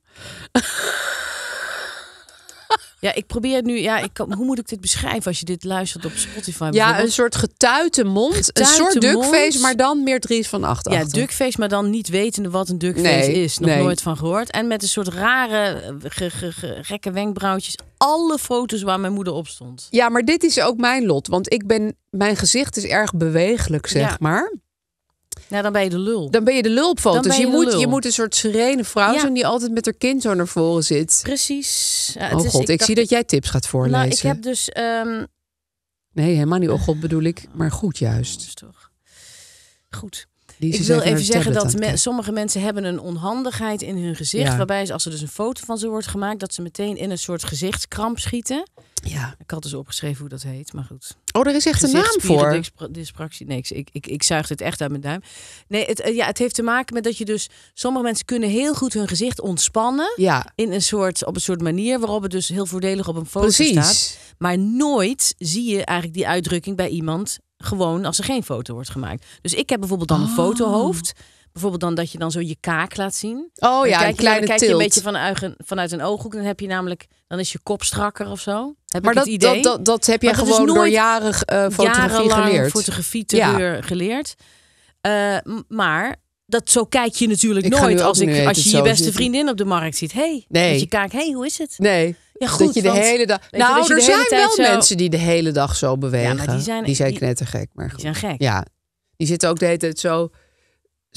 Ja, ik probeer het nu. Ja, ik hoe moet ik dit beschrijven als je dit luistert op Spotify? Ja, een soort getuite mond. een soort duckface, maar dan meer drie van acht. Ja, duckface, maar dan niet wetende wat een duckface is. Nog nooit van gehoord. En met een soort rare, gekke wenkbrauwtjes. Alle foto's waar mijn moeder op stond. Ja, maar dit is ook mijn lot. Want ik ben, mijn gezicht is erg bewegelijk zeg maar. Nou, dan ben je de lul. Dan ben je de lulpfoto. je, je moet, lul. je moet een soort serene vrouw zijn die altijd met haar kind zo naar voren zit. Precies. oh god, ik, zie dat jij tips gaat voorlezen. Nou, ik heb dus... Ehm, nee, helemaal niet. Oh god bedoel ik. Maar goed juist. Is toch. Goed. Ik wil even zeggen dat sommige mensen hebben een onhandigheid in hun gezicht. Waarbij ze, als er dus een foto van ze wordt gemaakt, dat ze meteen in een soort gezichtskramp schieten. Ja. Ik had dus opgeschreven hoe dat heet, maar goed. Oh, er is echt een naam voor. Dyspraxie. Nee, ik, ik, ik zuig het echt uit mijn duim. Nee, het, eh, ja, het heeft te maken met dat je dus... Sommige mensen kunnen heel goed hun gezicht ontspannen. Ja. In een soort, op een soort manier waarop het dus heel voordelig op een foto Precies. staat. Maar nooit zie je eigenlijk die uitdrukking bij iemand gewoon als er geen foto wordt gemaakt. Dus ik heb bijvoorbeeld dan een oh. fotohoofd bijvoorbeeld dan dat je dan zo je kaak laat zien. Oh ja, een kleine kijk je een beetje vanuit, een ooghoek. Dan heb je namelijk, dan is je kop strakker of zo. Heb maar dat, idee. dat, Dat, dat, heb je gewoon dus door jaren eh, fotografie geleerd. fotografie ja. geleerd. Eh, maar dat, zo kijk je natuurlijk nooit als, ik, als je je beste vriendin op de markt ziet. hey, nee. je kaak, hey, hoe is het? Nee. Ja, goed, je de hele dag. Nou, er zijn wel mensen die de hele dag zo bewegen. die zijn, die zijn knettergek. Maar goed. Die zijn gek. Ja, die zitten ook de hele tijd zo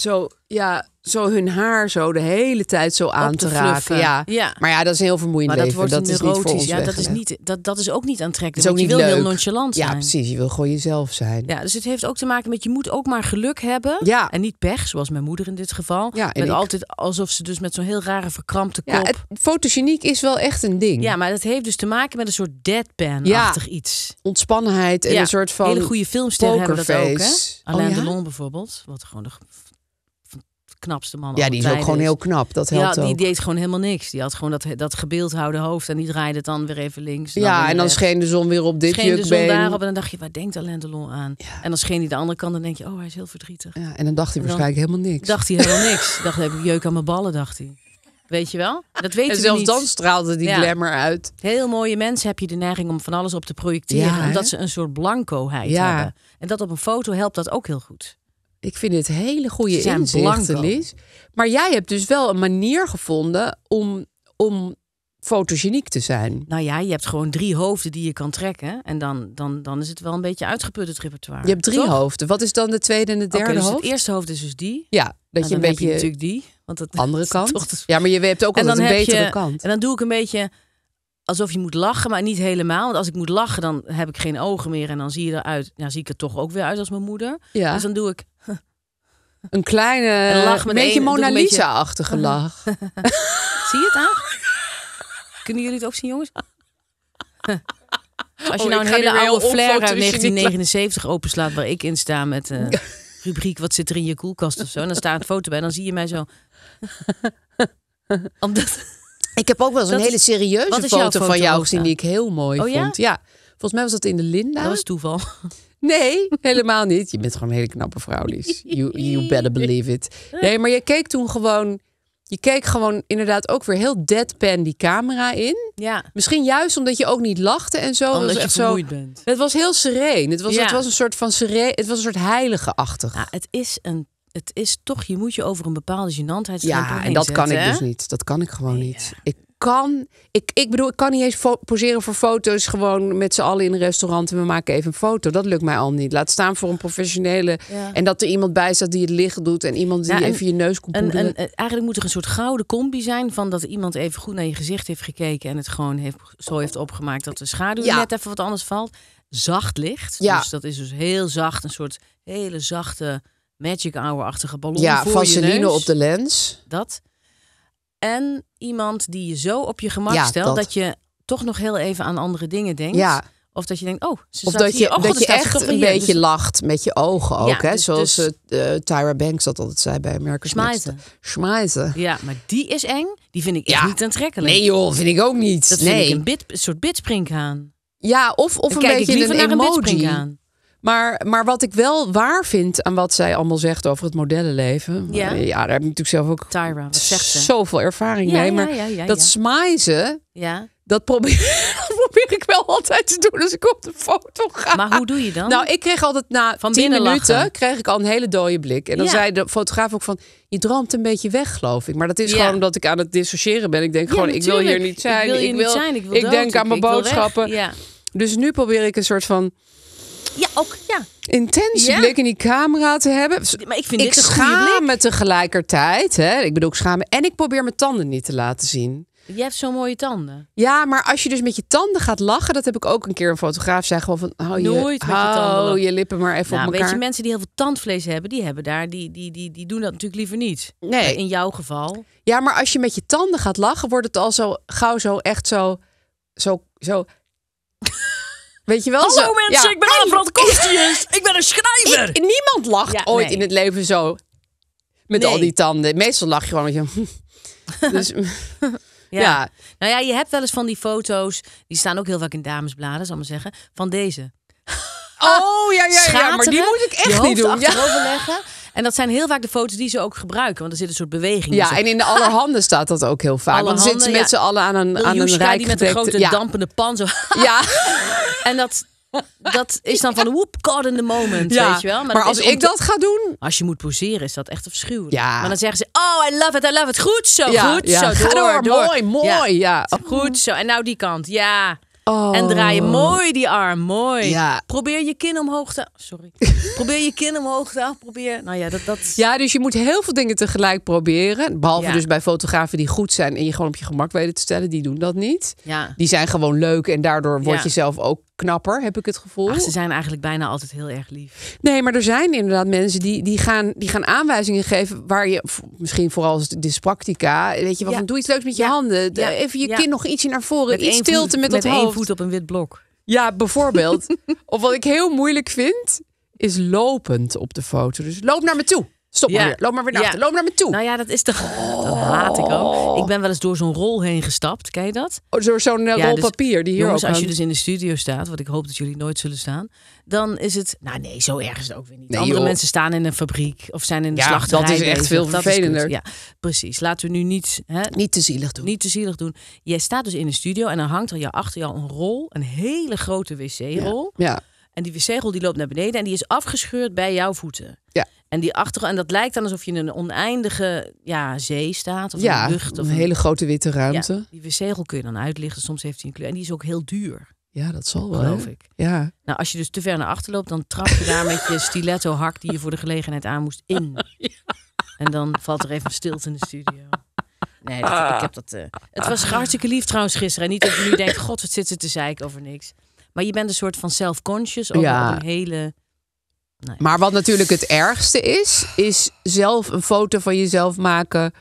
zo, ja, zo hun haar zo de hele tijd zo aan te, raken. Ja. ja. Maar ja, dat is heel vermoeiend dat Wordt is neurotisch. niet ja, dat is, niet, dat, dat is ook niet aantrekkelijk. Ook niet je wil heel nonchalant zijn. Ja, precies. Je wil gewoon jezelf zijn. Ja, dus het heeft ook te maken met je moet ook maar geluk hebben. Ja. En niet pech, zoals mijn moeder in dit geval. Ja, met altijd alsof ze dus met zo'n heel rare verkrampte kop. Ja, het, fotogeniek is wel echt een ding. Ja, maar dat heeft dus te maken met een soort deadpan-achtig ja. iets. Ontspannenheid en een soort van Hele goede filmster hebben dat ook, hè? Alain oh, Delon bijvoorbeeld. Wat gewoon de knapste man. Ja, die is ook gewoon heel knap. Dat helpt ja, die deed gewoon helemaal niks. Die had gewoon dat, dat houden hoofd en die draaide het dan weer even links. ja, dan en dan scheen de zon weer op dit scheen de zon daarop en dan dacht je, waar denkt alendelon aan? En dan scheen hij de andere kant en denk je, oh, hij is heel verdrietig. Ja, en dan dacht hij waarschijnlijk helemaal niks. Dacht hij helemaal niks. dacht, heb ik jeuk aan mijn ballen, dacht hij. Weet je wel? Dat weten en zelfs dan straalde die ja. glamour uit. Heel mooie mensen heb je de neiging om van alles op te projecteren. omdat ze een soort blancoheid hebben. En dat op een foto helpt dat ook heel goed. Ik vind het hele goede inzichten, Liz. Maar jij hebt dus wel een manier gevonden om, om fotogeniek te zijn. Nou ja, je hebt gewoon drie hoofden die je kan trekken. En dan, dan, dan is het wel een beetje uitgeput, het repertoire. Je hebt drie hoofden. Wat is dan de tweede en de derde dus hoofd? Het eerste hoofd is dus die. Ja, dat je een beetje. natuurlijk die. Want dat andere kant. Toch... Ja, maar je hebt ook altijd een betere kant. En dan doe ik een beetje alsof je moet lachen, maar niet helemaal. Want als ik moet lachen, dan heb ik geen ogen meer. En dan zie, je eruit, Ja, zie ik er toch ook weer uit als mijn moeder. Ja. Dus dan doe ik... Een kleine, een lach met beetje een, Mona Lisa-achtige lach. zie je het aan? Kunnen jullie het ook zien, jongens? Als je oh, nou een hele oude flair uit 1979 openslaat... waar ik in sta met eh, rubriek wat zit er in je koelkast of zo... en dan staat een foto bij, dan zie je mij zo... Omdat... Ik heb ook wel eens een hele serieuze foto, van jou gezien die ik heel mooi oh vond. Ja? volgens mij was dat in de Linda. Dat was toeval. Nee, helemaal niet. Je bent gewoon een hele knappe vrouw, Lies. You, you better believe it. Nee, maar je keek toen gewoon... Je keek gewoon inderdaad ook weer heel deadpan die camera in. Ja. Misschien juist omdat je ook niet lachte en zo. Omdat je zo, bent. Het was heel sereen. Het was, het was een soort van sereen. Het was een soort heilige-achtig. Ja, het is een het is toch, je moet je over een bepaalde genantheid Ja, en dat kan ik dus niet. Dat kan ik gewoon niet. Ik kan, ik, ik bedoel, ik kan niet eens poseren voor foto's. Gewoon met z'n allen in een restaurant en we maken even een foto. Dat lukt mij al niet. Laat staan voor een professionele. En dat er iemand bij staat die het licht doet en iemand die nou, even je neus komt en, en, Eigenlijk moet er een soort gouden combi zijn van dat iemand even goed naar je gezicht heeft gekeken en het gewoon heeft, zo heeft opgemaakt dat de schaduw net even wat anders valt. Zacht licht. Ja. Dus dat is dus heel zacht, een soort hele zachte magic hour-achtige ballon ja, voor vaseline op de lens. Dat. En iemand die je zo op je gemak stelt dat. je toch nog heel even aan andere dingen denkt. Of dat je denkt, oh, ze of dat Je, oh, dat je echt een beetje dus- lacht met je ogen ook. hè? Dus- Zoals dus- eh, Tyra Banks dat altijd zei bij America's Schmeizen. Schmeizen. Ja, maar die is eng. Die vind ik echt niet aantrekkelijk. Nee joh, vind ik ook niet. Dat nee. een, bit, een soort aan. Ja, of, of een beetje een emoji. Aan. Maar, maar wat ik wel waar vind aan wat zij allemaal zegt over het modellenleven. Ja, daar heb ik natuurlijk zelf ook Tyra, wat zegt ze? zoveel ervaring mee. Maar dat smijzen, ja. dat probeer, probeer ik wel altijd te doen als ik op de foto ga. Maar hoe doe je dan? Nou, ik kreeg altijd na van tien minuten kreeg ik al een hele dode blik. En dan zei de fotograaf ook van, je droomt een beetje weg, geloof ik. Maar dat is gewoon omdat ik aan het dissociëren ben. Ik denk gewoon, ik wil hier niet zijn. Ik wil, ik, wil, zijn. ik, wil ik denk aan mijn boodschappen. Dus nu probeer ik een soort van ja, ook. Ja. Intense blik in die camera te hebben. Maar ik vind ik schaam me tegelijkertijd. Hè? Ik bedoel, ik schaam me. En ik probeer mijn tanden niet te laten zien. Je hebt zo'n mooie tanden. Ja, maar als je dus met je tanden gaat lachen, dat heb ik ook een keer een fotograaf zeggen van hou je, Nooit met hou je, je lippen maar even op nou, elkaar. Weet je, mensen die heel veel tandvlees hebben, die hebben daar, die, die, die, die doen dat natuurlijk liever niet. Nee. In jouw geval. Ja, maar als je met je tanden gaat lachen, wordt het al zo gauw zo echt zo, zo, zo. Weet je wel? Hallo zo, mensen, ik ben Avrand Kostius. ik ben een schrijver. niemand lacht ooit in het leven zo. Met al die tanden. Meestal lach je gewoon met je... dus, ja. Nou ja, je hebt wel eens van die foto's... Die staan ook heel vaak in damesbladen, zal ik maar zeggen. Van deze. Oh, ja, ja, ja. Maar die moet ik echt niet doen. Ja. leggen. En dat zijn heel vaak de foto's die ze ook gebruiken. Want er zit een soort beweging in. Ja, en in de allerhande staat dat ook heel vaak. want zitten ze met z'n allen aan een, aan een die met een grote dampende pan zo. ja. en dat, dat is dan van whoop caught in the moment, weet je wel. Maar, als ik dat ga doen... Als je moet poseren is dat echt afschuwelijk. Ja. Maar dan zeggen ze, oh, I love it, I love it. Goed zo, goed zo. Door, door, Mooi, mooi. Ja. Goed zo. En nou die kant, ja. En draai je oh. mooi die arm, mooi. Probeer je kin omhoog te... Sorry. probeer je kin omhoog te... Probeer... Nou ja, dat, dat... Ja, dus je moet heel veel dingen tegelijk proberen. Behalve dus bij fotografen die goed zijn en je gewoon op je gemak weten te stellen. Die doen dat niet. Ja. Die zijn gewoon leuk en daardoor word je zelf ook knapper, heb ik het gevoel. ze zijn eigenlijk bijna altijd heel erg lief. Nee, maar er zijn inderdaad mensen die, die, gaan, die gaan aanwijzingen geven waar je, misschien vooral als dyspractica, weet je, wat doe iets leuks met je handen. Even je kin nog ietsje naar voren, met iets stilte voet, met, met één hoofd. voet op een wit blok. Ja, bijvoorbeeld. of wat ik heel moeilijk vind, is lopend op de foto. Dus loop naar me toe. Stop maar Loop maar weer naar Loop naar me toe. Nou ja, dat is toch... Dat haat ik ook. Oh. Ik ben wel eens door zo'n rol heen gestapt. Ken je dat? Oh, door zo'n eh, rol dus papier die hier jongens, als je dus in de studio staat, wat ik hoop dat jullie nooit zullen staan, dan is het... Nou nee, zo erg is het ook weer niet. Andere mensen staan in een fabriek of zijn in de ja, dat is echt veel vervelender. Ja, precies. Laten we nu niet... Hè, niet te zielig doen. Niet te zielig doen. Jij staat dus in de studio en dan hangt er achter jou een rol, een hele grote wc-rol. ja. ja. En die wc-rol die loopt naar beneden en die is afgescheurd bij jouw voeten. Ja. En, die achter, en dat lijkt dan alsof je in een oneindige ja, zee staat. Of een lucht. Of een hele grote witte ruimte. die wc kun je dan uitlichten. Soms heeft hij een kleur. En die is ook heel duur. Ja, dat zal wel. Geloof ik. Ja. Nou, als je dus te ver naar achter loopt, dan trap je daar met je stiletto hak die je voor de gelegenheid aan moest in. En dan valt er even stilte in de studio. Nee, ah. ik heb dat. Eh, het was hartstikke lief trouwens gisteren. En niet dat je nu denkt, god, wat zit ze te zeiken over niks. Maar je bent een soort van self-conscious over ja. een hele maar wat natuurlijk het ergste is, is zelf een foto van jezelf maken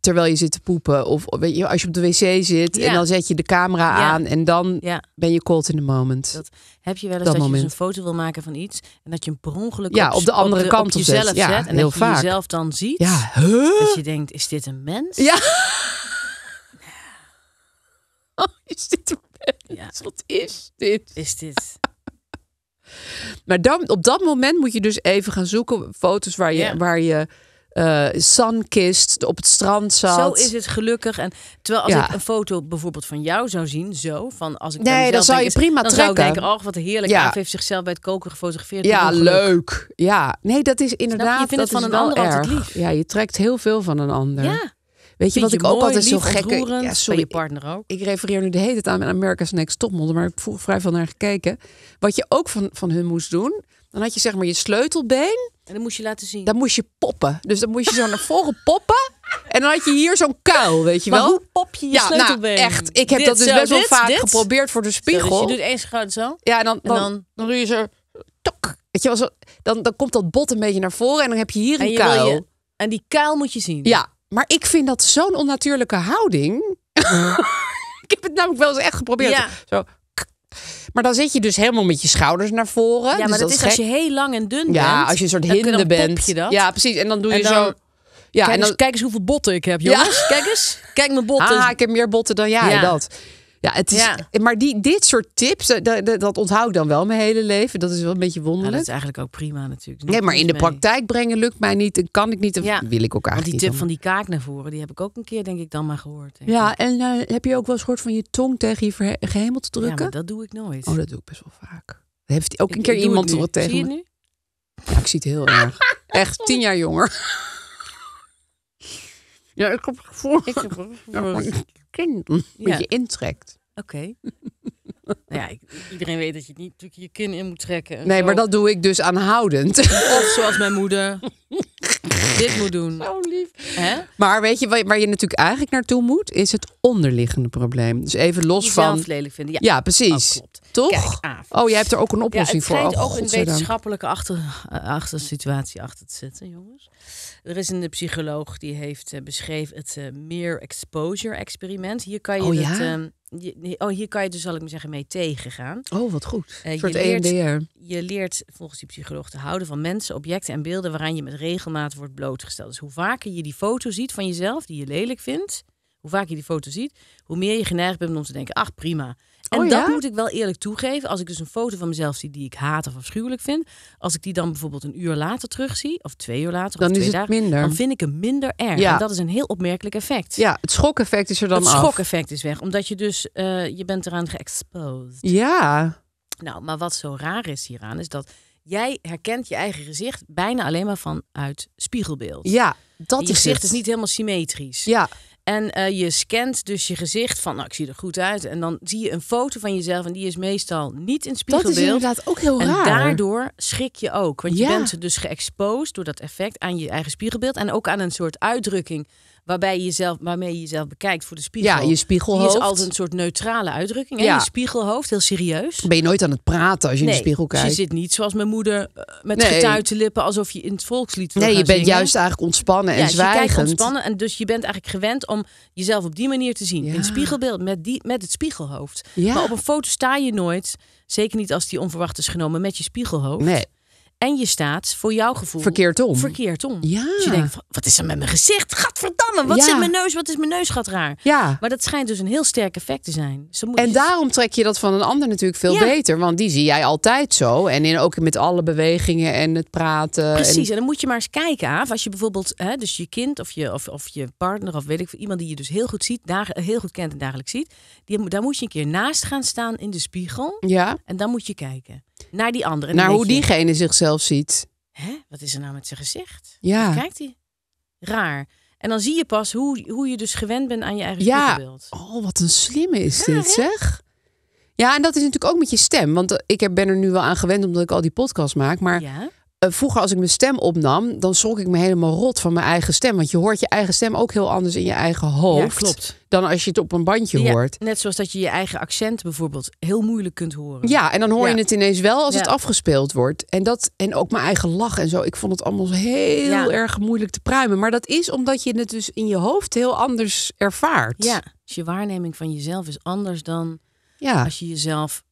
terwijl je zit te poepen. Of weet je, als je op de wc zit en dan zet je de camera aan en dan ben je cold in the moment. Dat, heb je wel eens dat, je dus een foto wil maken van iets en dat je een per ja, op, de andere kant op jezelf zet. en heel dat je jezelf dan ziet. Ja. Dat je denkt, is dit een mens? Ja. Oh, is dit een mens? Wat is dit? Is dit? Maar dan, op dat moment moet je dus even gaan zoeken foto's waar je, waar je uh, eh, sunkist op het strand zat. Zo is het gelukkig. En terwijl als ik een foto bijvoorbeeld van jou zou zien, zo van als ik nee, dan zou je prima dan trekken. Dan zou ik denken, oh wat heerlijk. Ja. heeft zichzelf bij het koken gefotografeerd. Ja, leuk. Ja, nee, dat is inderdaad. je vindt het van dus een ander lief. Ja, je trekt heel veel van een ander. Ja. Weet je wat ik ook altijd zo gek ja, sorry, je partner ook. Ik, refereer nu de hele tijd aan America's Next Topmodel, maar ik voel vrij veel naar gekeken. Wat je ook van, van hun moest doen, dan had je zeg maar je sleutelbeen. En dan moest je laten zien. Dan moest je poppen. Dus dan moest je zo naar voren poppen. En dan had je hier zo'n kuil, weet je wel. hoe pop je je nou, sleutelbeen? Nou, echt. Ik heb dat dus best wel vaak geprobeerd voor de spiegel. dus je doet eens gewoon zo. Ja, en dan, dan, doe je zo... Tok. Weet je wel, dan, dan komt dat bot een beetje naar voren en dan heb je hier een kuil. en die kuil moet je zien. Ja, maar ik vind dat zo'n onnatuurlijke houding. ik heb het namelijk wel eens echt geprobeerd. Ja. Zo. Maar dan zit je dus helemaal met je schouders naar voren. Ja, dus maar dat, is als je heel lang en dun bent. Ja, als je een soort hinde bent. Ja, precies. En dan doe je zo. Ja, kijk, en dan, eens, kijk eens hoeveel botten ik heb, jongens. Ja. Kijk eens. Kijk mijn botten. Ah, ik heb meer botten dan jij. Ja. Dat. Ja, het is, maar die, dit soort tips, eh, dat, dat onthoud ik dan wel mijn hele leven. Dat is wel een beetje wonderlijk. Ja, dat is eigenlijk ook prima natuurlijk. nee, maar in de praktijk brengen lukt mij niet en kan ik niet. En wil ik ook eigenlijk die tip van die kaak naar voren, die heb ik ook een keer denk ik dan maar gehoord. Ja, en eh, heb je ook wel eens gehoord van je tong tegen je gehemel te drukken? Ja, maar dat doe ik nooit. Oh, dat doe ik best wel vaak. Heeft ook een keer iemand wat tegen Zie je nu? ik zie het heel erg. Echt tien jaar jonger. Ja, ik Ik heb het gevoel. Dat met je intrekt. Oké. ja, iedereen weet dat je niet natuurlijk je kin in moet trekken. Nee, maar dat doe ik dus aanhoudend. Of zoals mijn moeder dit moet doen. Zo lief. Hè? Maar weet je waar je natuurlijk eigenlijk naartoe moet, is het onderliggende probleem. Dus even los van. lelijk vinden. Ja, ja precies. Oh, klopt toch? Oh, jij hebt er ook een oplossing voor. Ja, het voor. ook een wetenschappelijke achter, eh, achter situatie achter te zetten, jongens. Er is een psycholoog die heeft eh, beschreven het uh, meer exposure experiment. Hier kan je oh, ja? Ehm, oh, hier kan je dus, zal ik maar zeggen, mee tegengaan. Oh, wat goed. je, leert, e je leert volgens die psycholoog te houden van mensen, objecten en beelden waaraan je met regelmaat wordt blootgesteld. Dus hoe vaker je die foto ziet van jezelf, die je lelijk vindt, hoe vaker je die foto ziet, hoe meer je geneigd bent om te denken, ach prima, en oh dat moet ik wel eerlijk toegeven. Als ik dus een foto van mezelf zie die ik haat of afschuwelijk vind. Als ik die dan bijvoorbeeld een uur later terugzie. Of twee uur later. Dan of twee is het dagen, minder. Dan vind ik hem minder erg. Ja. En dat is een heel opmerkelijk effect. Ja, het schokeffect is er dan het af. Het schokeffect is weg. Omdat je dus, eh, je bent eraan geëxposed. Ja. Nou, maar wat zo raar is hieraan is dat jij herkent je eigen gezicht bijna alleen maar vanuit spiegelbeeld. Ja, dat gezicht is niet helemaal symmetrisch. Ja. En eh, je scant dus je gezicht van, nou, ik zie er goed uit. En dan zie je een foto van jezelf en die is meestal niet in spiegelbeeld. Dat is inderdaad ook heel raar. En daardoor schrik je ook. Want je bent dus geëxposed door dat effect aan je eigen spiegelbeeld. En ook aan een soort uitdrukking waarbij je jezelf, waarmee je jezelf bekijkt voor de spiegel. Ja, je spiegelhoofd. Die is altijd een soort neutrale uitdrukking. Ja. Hè? Je spiegelhoofd, heel serieus. Ben je nooit aan het praten als je in de spiegel dus kijkt. Nee. je zit niet zoals mijn moeder eh, met nee. getuite lippen alsof je in het volkslied wil Nee, je bent juist eigenlijk ontspannen en ja, dus zwijgend. Je ontspannen en dus je bent eigenlijk gewend om jezelf op die manier te zien. In het spiegelbeeld, met, die, met het spiegelhoofd. Ja. Maar op een foto sta je nooit. Zeker niet als die onverwacht is genomen met je spiegelhoofd. Nee. En je staat voor jouw gevoel. Verkeerd om. Verkeerd om. Ja. Dus je denkt: van, wat is er met mijn gezicht? Gadverdamme, wat is mijn neus? Wat is mijn neus? Gaat raar. Ja. Maar dat schijnt dus een heel sterk effect te zijn. moet en dus- daarom trek je dat van een ander natuurlijk veel beter. Want die zie jij altijd zo. En in, ook met alle bewegingen en het praten. Precies. En... dan moet je maar eens kijken, af Als je bijvoorbeeld, hè, dus je kind of je, of, of je partner of weet ik iemand die je dus heel goed ziet, daar heel goed kent en dagelijks ziet. Die, daar moet je een keer naast gaan staan in de spiegel. Ja. En dan moet je kijken. Naar die andere. Naar hoe diegene zichzelf ziet. Hè? Wat is er nou met zijn gezicht? Ja. kijkt hij? Raar. En dan zie je pas hoe, hoe je dus gewend bent aan je eigen ja. Oh, wat een slimme is dit, zeg. Ja, en dat is natuurlijk ook met je stem. Want ik ben er nu wel aan gewend omdat ik al die podcast maak. Maar ja. Eh, vroeger als ik mijn stem opnam, dan schrok ik me helemaal rot van mijn eigen stem. Want je hoort je eigen stem ook heel anders in je eigen hoofd. klopt. Dan als je het op een bandje ja, hoort. Net zoals dat je je eigen accent bijvoorbeeld heel moeilijk kunt horen. Ja, en dan hoor je het ineens wel als het afgespeeld wordt. En, dat, en ook mijn eigen lach en zo. Ik vond het allemaal heel erg moeilijk te pruimen. Maar dat is omdat je het dus in je hoofd heel anders ervaart. Ja, dus je waarneming van jezelf is anders dan als je jezelf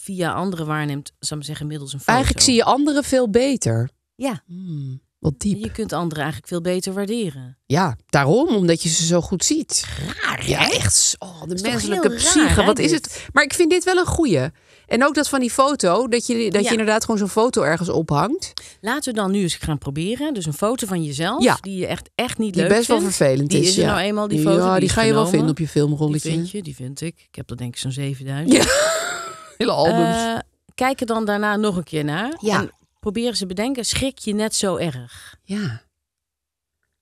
via anderen waarneemt, zou ik zeggen, middels een foto. Eigenlijk zie je anderen veel beter. Ja. Hmm. wat diep. Je kunt anderen eigenlijk veel beter waarderen. Ja, daarom, omdat je ze zo goed ziet. Raar, ja, echt. Oh, de menselijke psyche, wat is het? Maar ik vind dit wel een goeie. En ook dat van die foto, dat je, dat je inderdaad gewoon zo'n foto ergens ophangt. Laten we dan nu eens gaan proberen. Dus een foto van jezelf, die je echt, echt niet die best wel vervelend die is. Ja. nou eenmaal die foto. Ja, die, die ga je wel vinden op je filmrolletje. Die vind je, die vind ik. Ik heb dat denk ik zo'n 7000. Ja. Hele albums. Eh, kijken dan daarna nog een keer naar. Ja. En proberen ze bedenken, schrik je net zo erg? Ja.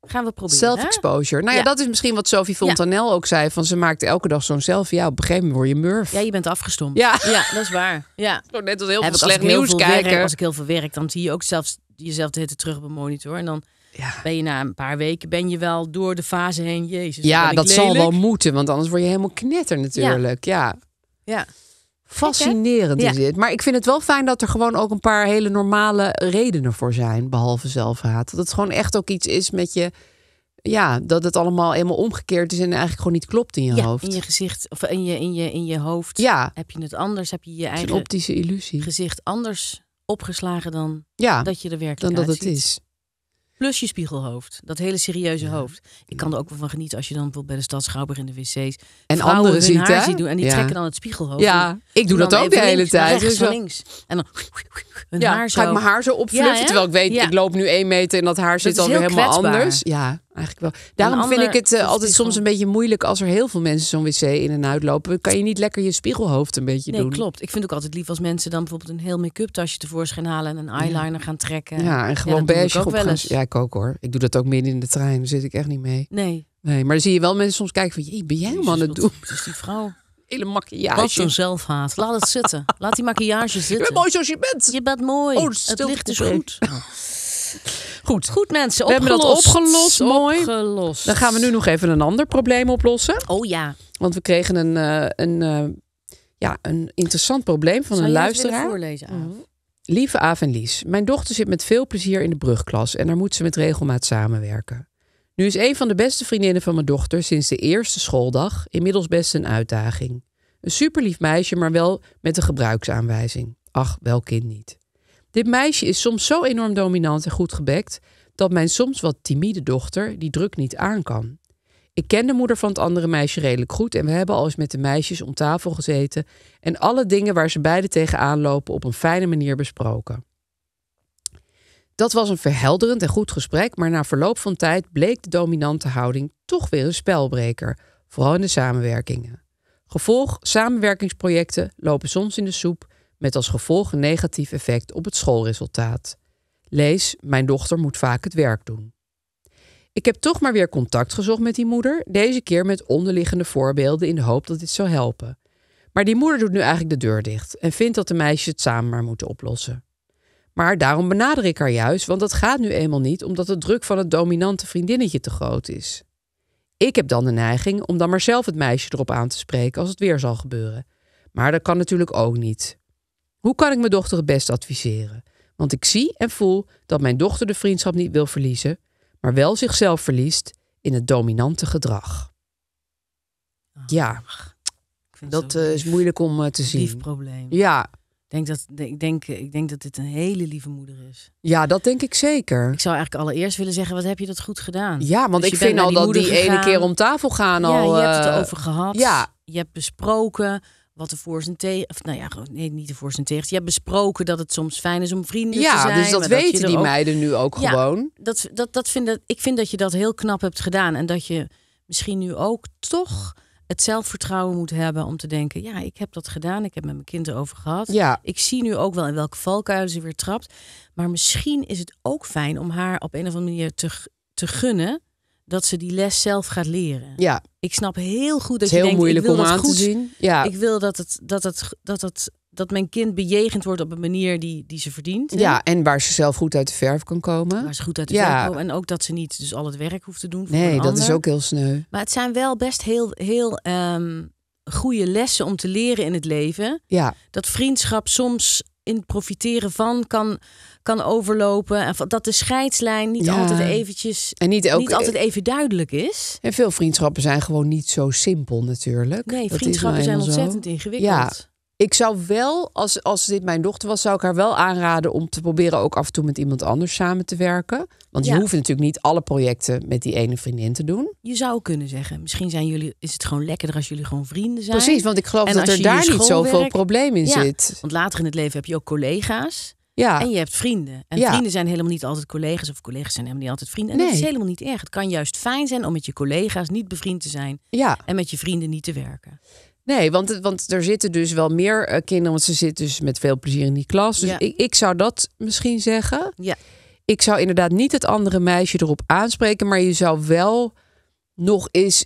Gaan we proberen. Self-exposure. Nou ja, dat is misschien wat Sophie Fontanel ook zei. Van ze maakt elke dag zo'n selfie. Ja, op een gegeven moment word je murf. Ja, je bent afgestompt. Ja, ja dat is waar. Ja. Zo net als heel veel slecht nieuws kijken. als ik heel veel werk, dan zie je ook zelfs jezelf de terug op een monitor. En dan ben je na een paar weken ben je wel door de fase heen. Jezus. Ja, dat zal wel moeten, want anders word je helemaal knetter natuurlijk. ja. ja. Fascinerend is ja. Maar ik vind het wel fijn dat er gewoon ook een paar hele normale redenen voor zijn. Behalve zelfhaat. Dat het gewoon echt ook iets is met je. Ja, dat het allemaal helemaal omgekeerd is en eigenlijk gewoon niet klopt in je hoofd. In je gezicht of in je, in je, in je hoofd ja. heb je het anders. Heb je je eigen optische illusie. Gezicht anders opgeslagen dan dat je er werkelijk dan dat het is. Plus je spiegelhoofd. Dat hele serieuze hoofd. Ik kan er ook wel van genieten als je dan bijvoorbeeld bij de stad in de wc's. En andere ziet, haar doen. En die trekken dan het spiegelhoofd. Ja, ik doe dat ook de hele tijd. Rechts, dus links. En dan hun haar zo. Ga ik mijn haar zo opvluchten Terwijl ik weet, ik loop nu één meter en dat haar dat zit alweer helemaal anders. Ja eigenlijk wel. Daarom vind ik het eh, altijd soms een beetje moeilijk als er heel veel mensen zo'n wc in en uit lopen. Kan je niet lekker je spiegelhoofd een beetje nee, doen. klopt. Ik vind ook altijd lief als mensen dan bijvoorbeeld een heel make-up tasje tevoorschijn halen en een eyeliner gaan trekken. Ja, en gewoon ja, beige op Ja, ik ook hoor. Ik doe dat ook midden in de trein. Daar zit ik echt niet mee. Nee. Nee, maar dan zie je wel mensen soms kijken van, ben jij man het doen? Dus die vrouw hele maquillage. Wat zo'n haat. Laat het zitten. Laat die maquillage zitten. Je bent mooi zoals je bent. Je bent mooi. Oh, het licht is goed. Goed. Goed mensen, opgelost. We hebben dat opgelost, mooi. Opgelost. Dan gaan we nu nog even een ander probleem oplossen. Oh ja. Want we kregen een, eh, een, eh, ja, een interessant probleem van een luisteraar. voorlezen, mhm. Lieve Aaf en Lies, mijn dochter zit met veel plezier in de brugklas en daar moet ze met regelmaat samenwerken. Nu is een van de beste vriendinnen van mijn dochter sinds de eerste schooldag inmiddels best een uitdaging. Een superlief meisje, maar wel met een gebruiksaanwijzing. Ach, welk kind niet. Dit meisje is soms zo enorm dominant en goed gebekt dat mijn soms wat timide dochter die druk niet aan kan. Ik ken de moeder van het andere meisje redelijk goed en we hebben al eens met de meisjes om tafel gezeten en alle dingen waar ze beide tegenaan lopen op een fijne manier besproken. Dat was een verhelderend en goed gesprek, maar na verloop van tijd bleek de dominante houding toch weer een spelbreker, vooral in de samenwerkingen. Gevolg: samenwerkingsprojecten lopen soms in de soep met als gevolg een negatief effect op het schoolresultaat. Lees, mijn dochter moet vaak het werk doen. Ik heb toch maar weer contact gezocht met die moeder, deze keer met onderliggende voorbeelden in de hoop dat dit zou helpen. Maar die moeder doet nu eigenlijk de deur dicht en vindt dat de meisjes het samen maar moeten oplossen. Maar daarom benader ik haar juist, want dat gaat nu eenmaal niet omdat de druk van het dominante vriendinnetje te groot is. Ik heb dan de neiging om dan maar zelf het meisje erop aan te spreken als het weer zal gebeuren. Maar dat kan natuurlijk ook niet. Hoe kan ik mijn dochter het best adviseren? Want ik zie en voel dat mijn dochter de vriendschap niet wil verliezen, maar wel zichzelf verliest in het dominante gedrag. Ah, ja, dat eh, is moeilijk om eh, te zien. Lief probleem. Ja. Ik denk, dat, ik, denk, ik denk dat dit een hele lieve moeder is. Ja, dat denk ik zeker. Ik zou eigenlijk allereerst willen zeggen, wat heb je dat goed gedaan? Ja, want dus ik vind al dat die ene keer om tafel gaan ja, al... je hebt het erover eh, gehad. Ja. Je hebt besproken wat de zijn zijn tegen. Nou ja, nee, niet de voor zijn tegen. Je hebt besproken dat het soms fijn is om vrienden ja, te zijn. Ja, dus dat weten je die meiden nu ook ja, gewoon. Dat, dat, dat vind dat, ik vind dat je dat heel knap hebt gedaan. En dat je misschien nu ook toch het zelfvertrouwen moet hebben om te denken: ja, ik heb dat gedaan. Ik heb met mijn kinderen over gehad. Ja. Ik zie nu ook wel in welke valkuil ze weer trapt. Maar misschien is het ook fijn om haar op een of andere manier te, te gunnen dat ze die les zelf gaat leren. Ja. Ik snap heel goed dat het is je heel moeilijk om aan te zien. Ja. Ik wil dat het dat het dat het dat mijn kind bejegend wordt op een manier die, die ze verdient. Ja, en waar ze zelf goed uit de verf kan komen. Waar ze goed uit de ja. verf kan komen. En ook dat ze niet dus al het werk hoeft te doen voor Nee, dat is ook heel sneu. Maar het zijn wel best heel, heel um, goede lessen om te leren in het leven. Ja. Dat vriendschap soms in profiteren van kan, kan overlopen. En dat de scheidslijn niet altijd eventjes en niet, ook, niet altijd even duidelijk is. En veel vriendschappen zijn gewoon niet zo simpel natuurlijk. Nee, vriendschappen nou zijn ontzettend ingewikkeld ik zou wel, als, als dit mijn dochter was, zou ik haar wel aanraden om te proberen ook af en toe met iemand anders samen te werken. Want je hoeft natuurlijk niet alle projecten met die ene vriendin te doen. Je zou kunnen zeggen, misschien zijn jullie, is het gewoon lekkerder als jullie gewoon vrienden zijn. Precies, want ik geloof dat er daar niet zoveel probleem in ja, zit. Want later in het leven heb je ook collega's. Ja. En je hebt vrienden. En vrienden zijn helemaal niet altijd collega's. Of collega's zijn helemaal niet altijd vrienden. En dat is helemaal niet erg. Het kan juist fijn zijn om met je collega's niet bevriend te zijn. En met je vrienden niet te werken. Nee, want, want er zitten dus wel meer eh, kinderen, want ze zitten dus met veel plezier in die klas. Dus ik, ik zou dat misschien zeggen. Ja. Ik zou inderdaad niet het andere meisje erop aanspreken, maar je zou wel nog eens,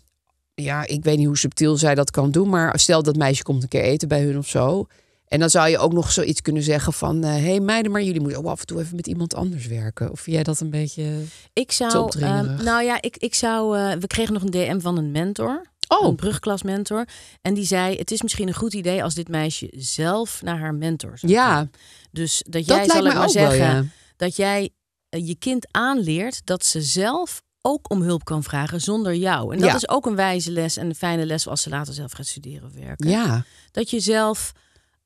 ja, ik weet niet hoe subtiel zij dat kan doen, maar stel dat meisje komt een keer eten bij hun of zo. En dan zou je ook nog zoiets kunnen zeggen van... hé eh, hey meiden, maar jullie moeten ook af en toe even met iemand anders werken. Of jij dat een beetje Ik zou, uh, Nou ja, ik, ik zou... we kregen nog een DM van een mentor. Oh. Een brugklasmentor. En die zei: Het is misschien een goed idee als dit meisje zelf naar haar mentor zou Ja. Dus dat jij, zal ik maar zeggen, dat jij eh, je kind aanleert dat ze zelf ook om hulp kan vragen zonder jou. En dat is ook een wijze les en een fijne les als ze later zelf gaat studeren of werken. Ja. Dat je zelf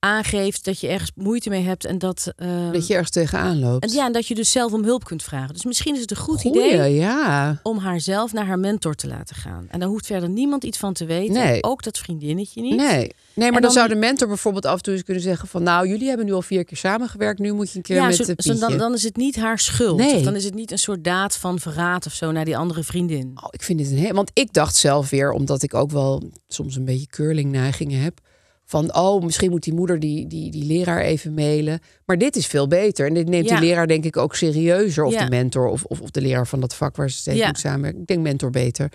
aangeeft dat je ergens moeite mee hebt en dat. Ehm, dat je ergens tegenaan loopt. En, ja, en dat je dus zelf om hulp kunt vragen. Dus misschien is het een goed idee ja. om zelf naar haar mentor te laten gaan. En daar hoeft verder niemand iets van te weten. Nee. Ook dat vriendinnetje niet. Nee, nee maar dan, zou de mentor bijvoorbeeld af en toe eens kunnen zeggen: van nou, jullie hebben nu al vier keer samengewerkt, nu moet je een keer. Ja, met zo, de dan, dan is het niet haar schuld. Nee. Of dan is het niet een soort daad van verraad of zo naar die andere vriendin. Oh, ik vind dit een heel. Want ik dacht zelf weer, omdat ik ook wel soms een beetje curling neigingen heb van, oh, misschien moet die moeder die, die, die leraar even mailen. Maar dit is veel beter. En dit neemt die leraar denk ik ook serieuzer. Of de mentor, of, of, of, de leraar van dat vak waar ze steeds ja. samenwerken. Ik denk mentor beter.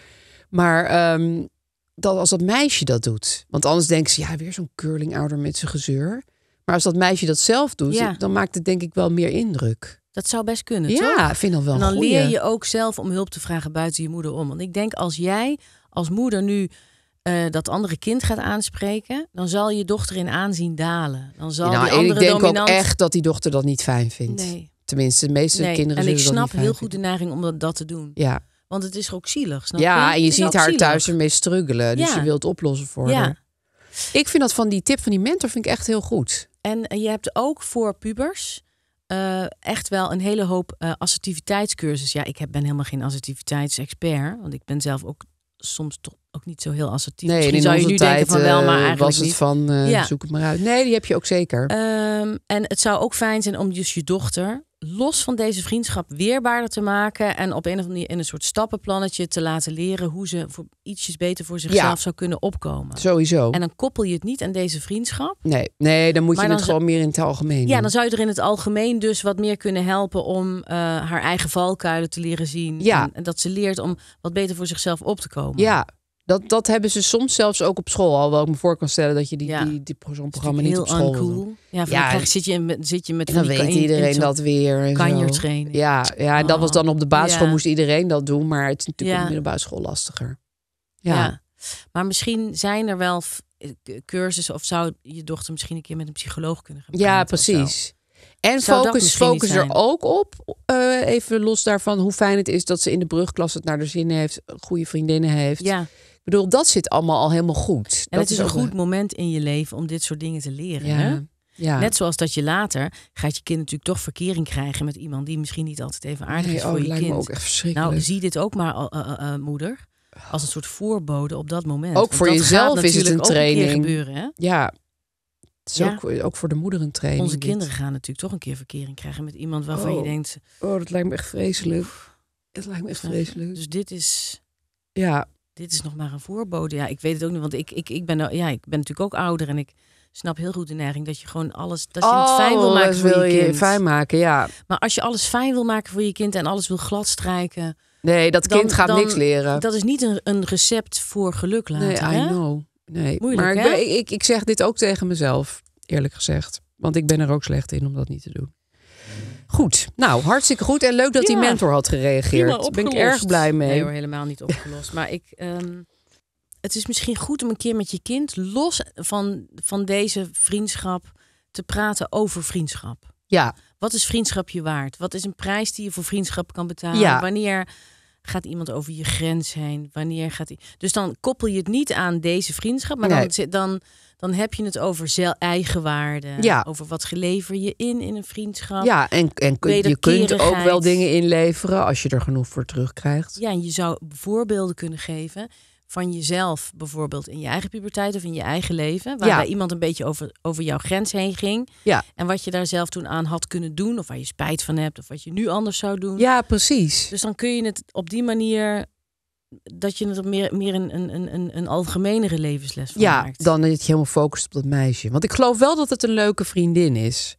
Maar um, ehm, dat, als dat meisje dat doet. Want anders denken ze, ja, weer zo'n curling ouder met zijn gezeur. Maar als dat meisje dat zelf doet, dan maakt het denk ik wel meer indruk. Dat zou best kunnen, ja, toch? vind dat wel En dan leer je ook zelf om hulp te vragen buiten je moeder om. Want ik denk als jij als moeder nu eh, dat andere kind gaat aanspreken, dan zal je dochter in aanzien dalen. Dan zal nou, die andere ik dominant... ook echt dat die dochter dat niet fijn vindt. Tenminste, de meeste nee. kinderen En ik snap heel goed de neiging om dat, te doen. Ja. Want het is ook zielig. Snap ja, je? en je ziet haar thuis ermee struggelen. Dus je wilt oplossen voor ja. haar. Ik vind dat van die tip van die mentor vind ik echt heel goed. En eh, je hebt ook voor pubers eh, echt wel een hele hoop uh, assertiviteitscursus. Ja, ik ben helemaal geen assertiviteitsexpert. Want ik ben zelf ook soms toch ook niet zo heel assertief. Nee, Misschien zou je nu denken van wel, eh, maar eigenlijk was het van eh, zoek het maar uit. Nee, die heb je ook zeker. Ehm, en het zou ook fijn zijn om dus je dochter los van deze vriendschap weerbaarder te maken en op een of andere manier in een soort stappenplannetje te laten leren hoe ze voor ietsjes beter voor zichzelf zou kunnen opkomen. Sowieso. En dan koppel je het niet aan deze vriendschap. Nee, nee, dan moet je het gewoon meer in het algemeen. Ja, dan zou je er in het algemeen dus wat meer kunnen helpen om eh, haar eigen valkuilen te leren zien. Ja. En, en dat ze leert om wat beter voor zichzelf op te komen. Ja, dat, dat hebben ze soms zelfs ook op school al. Wel ik me voor kan stellen dat je die, die, die zo'n programma niet op school Ja, ja zit je, met, zit je met en weet iedereen dat weer. En kan je trainen. Ja, ja, en dat was dan op de basisschool oh. moest iedereen dat doen. Maar het is natuurlijk op de middelbare school lastiger. ja. Maar misschien zijn er wel cursussen of zou je dochter misschien een keer met een psycholoog kunnen gaan Ja, precies. En focus, focus er ook op, eh, even los daarvan, hoe fijn het is dat ze in de brugklas het naar de zin heeft, goede vriendinnen heeft. Ja bedoel, dat zit allemaal al helemaal goed. En dat het is, een goed moment in je leven om dit soort dingen te leren. Ja. Hè? Net zoals dat je later gaat je kind natuurlijk toch verkering krijgen met iemand die misschien niet altijd even aardig is voor oh, je lijkt kind. Me ook echt verschrikkelijk. Nou, zie dit ook maar, uh, moeder, als een soort voorbode op dat moment. Ook voor jezelf is het een training. Een gebeuren, hè? Ja. Het is Ook, ook, voor de moeder een training. Onze kinderen gaan natuurlijk toch een keer verkering krijgen met iemand waarvan je oh. denkt. Oh, dat lijkt me echt vreselijk. Het lijkt me echt vreselijk. Dus dit is. Ja, dit is nog maar een voorbode. Ja, ik weet het ook niet, want ik, ik, ik, ben, ja, ik ben natuurlijk ook ouder en ik snap heel goed de neiging dat je gewoon alles, dat je het oh, fijn wil maken voor je, kind. Fijn maken, ja. Maar als je alles fijn wil maken voor je kind en alles wil gladstrijken. Nee, dat kind gaat niks leren. Dat is niet een, een recept voor geluk laten. Nee, I know. Nee. Moeilijk, maar ik, ik, ik zeg dit ook tegen mezelf, eerlijk gezegd. Want ik ben er ook slecht in om dat niet te doen. Goed, nou hartstikke goed en leuk dat die mentor had gereageerd. Daar ben ik erg blij mee. Nee hoor, helemaal niet opgelost. maar ik, ehm, het is misschien goed om een keer met je kind los van, van deze vriendschap te praten over vriendschap. Ja. Wat is vriendschap je waard? Wat is een prijs die je voor vriendschap kan betalen? Ja. Wanneer gaat iemand over je grens heen? Wanneer gaat hij? Dus dan koppel je het niet aan deze vriendschap, maar dan dan, dan dan heb je het over eigen eigenwaarde. Ja. Over wat gelever je in in een vriendschap. Ja, en, en je kunt ook wel dingen inleveren als je er genoeg voor terugkrijgt. Ja, en je zou voorbeelden kunnen geven van jezelf, bijvoorbeeld in je eigen puberteit of in je eigen leven, waarbij iemand een beetje over, over jouw grens heen ging. Ja. En wat je daar zelf toen aan had kunnen doen, of waar je spijt van hebt, of wat je nu anders zou doen. Ja, precies. Dus dan kun je het op die manier dat je er meer, meer een, een, een, een algemenere levensles van ja, maakt. Ja, dan dat je helemaal focust op dat meisje. Want ik geloof wel dat het een leuke vriendin is.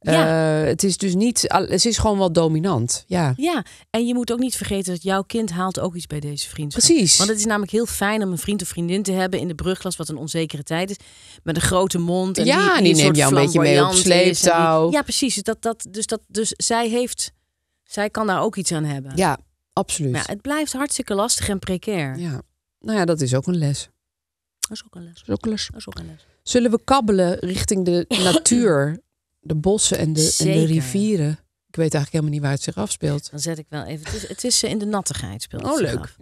Ja. Eh, het is dus niet, het is gewoon wel dominant. Ja. ja, en je moet ook niet vergeten dat jouw kind haalt ook iets bij deze vriendschap. Precies. Want het is namelijk heel fijn om een vriend of vriendin te hebben in de brugklas, wat een onzekere tijd is. Met een grote mond. En ja, die, die, neemt jou een beetje mee op sleeptouw. ja, precies. Dat, dat, dus, dat, dus zij heeft, zij kan daar ook iets aan hebben. Ja, Absoluut. ja, het blijft hartstikke lastig en precair. Ja. Nou ja, dat is ook een les. Dat is ook een les. Dat is ook een les. Dat is ook een les. Zullen we kabbelen richting de natuur, de bossen en de, en de, rivieren? Ik weet eigenlijk helemaal niet waar het zich afspeelt. Dan zet ik wel even. Het is, het is eh, in de nattigheid speelt. oh, leuk.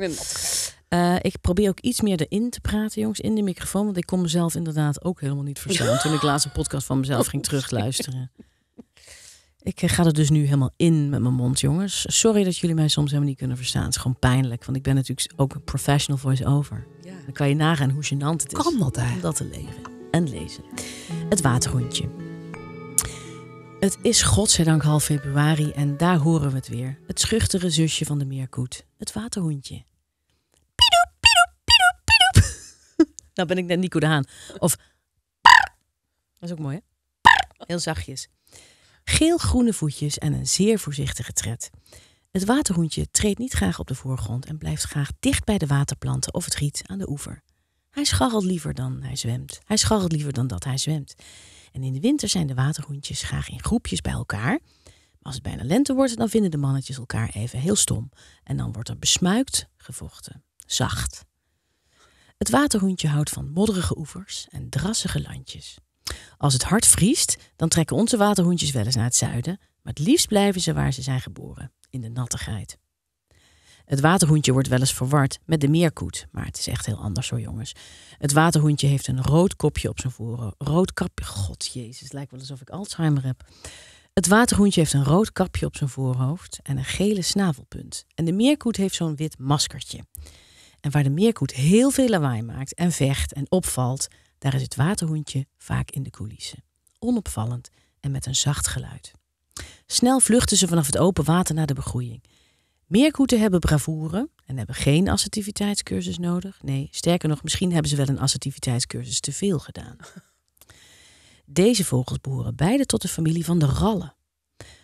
Eh, ik probeer ook iets meer erin te praten, jongens, in de microfoon. Want ik kon mezelf inderdaad ook helemaal niet verstaan. toen ik laatst een podcast van mezelf ging terugluisteren. Ik eh, ga er dus nu helemaal in met mijn mond, jongens. Sorry dat jullie mij soms helemaal niet kunnen verstaan. Het is gewoon pijnlijk, want ik ben natuurlijk ook een professional voice-over. Ja. Dan kan je nagaan hoe gênant het is. Kan dat Om dat te leren en lezen. Het waterhondje. Het is godzijdank half februari en daar horen we het weer. Het schuchtere zusje van de meerkoet. Het waterhondje. Piedoep, piedoep, piedoep, piedoep. nou ben ik net Nico de Haan. Of... Dat is ook mooi, hè? Heel zachtjes geel-groene voetjes en een zeer voorzichtige tred. Het waterhoentje treedt niet graag op de voorgrond en blijft graag dicht bij de waterplanten of het riet aan de oever. Hij scharrelt liever dan hij zwemt. Hij scharrelt liever dan dat hij zwemt. En in de winter zijn de waterhoentjes graag in groepjes bij elkaar. Maar als het bijna lente wordt, dan vinden de mannetjes elkaar even heel stom. En dan wordt er besmuikt gevochten. Zacht. Het waterhoentje houdt van modderige oevers en drassige landjes. Als het hard vriest, dan trekken onze waterhoentjes wel eens naar het zuiden, maar het liefst blijven ze waar ze zijn geboren, in de nattigheid. Het waterhoentje wordt wel eens verward met de meerkoet, maar het is echt heel anders hoor jongens. Het waterhoentje heeft een rood kopje op zijn voren. Rood kapje, god jezus, het lijkt wel alsof ik Alzheimer heb. Het waterhoentje heeft een rood kapje op zijn voorhoofd en een gele snavelpunt. En de meerkoet heeft zo'n wit maskertje. En waar de meerkoet heel veel lawaai maakt en vecht en opvalt, daar is het waterhoentje vaak in de coulissen. Onopvallend en met een zacht geluid. Snel vluchten ze vanaf het open water naar de begroeiing. Meerkoeten hebben bravoure en hebben geen assertiviteitscursus nodig. Nee, sterker nog, misschien hebben ze wel een assertiviteitscursus te veel gedaan. Deze vogels behoren beide tot de familie van de rallen.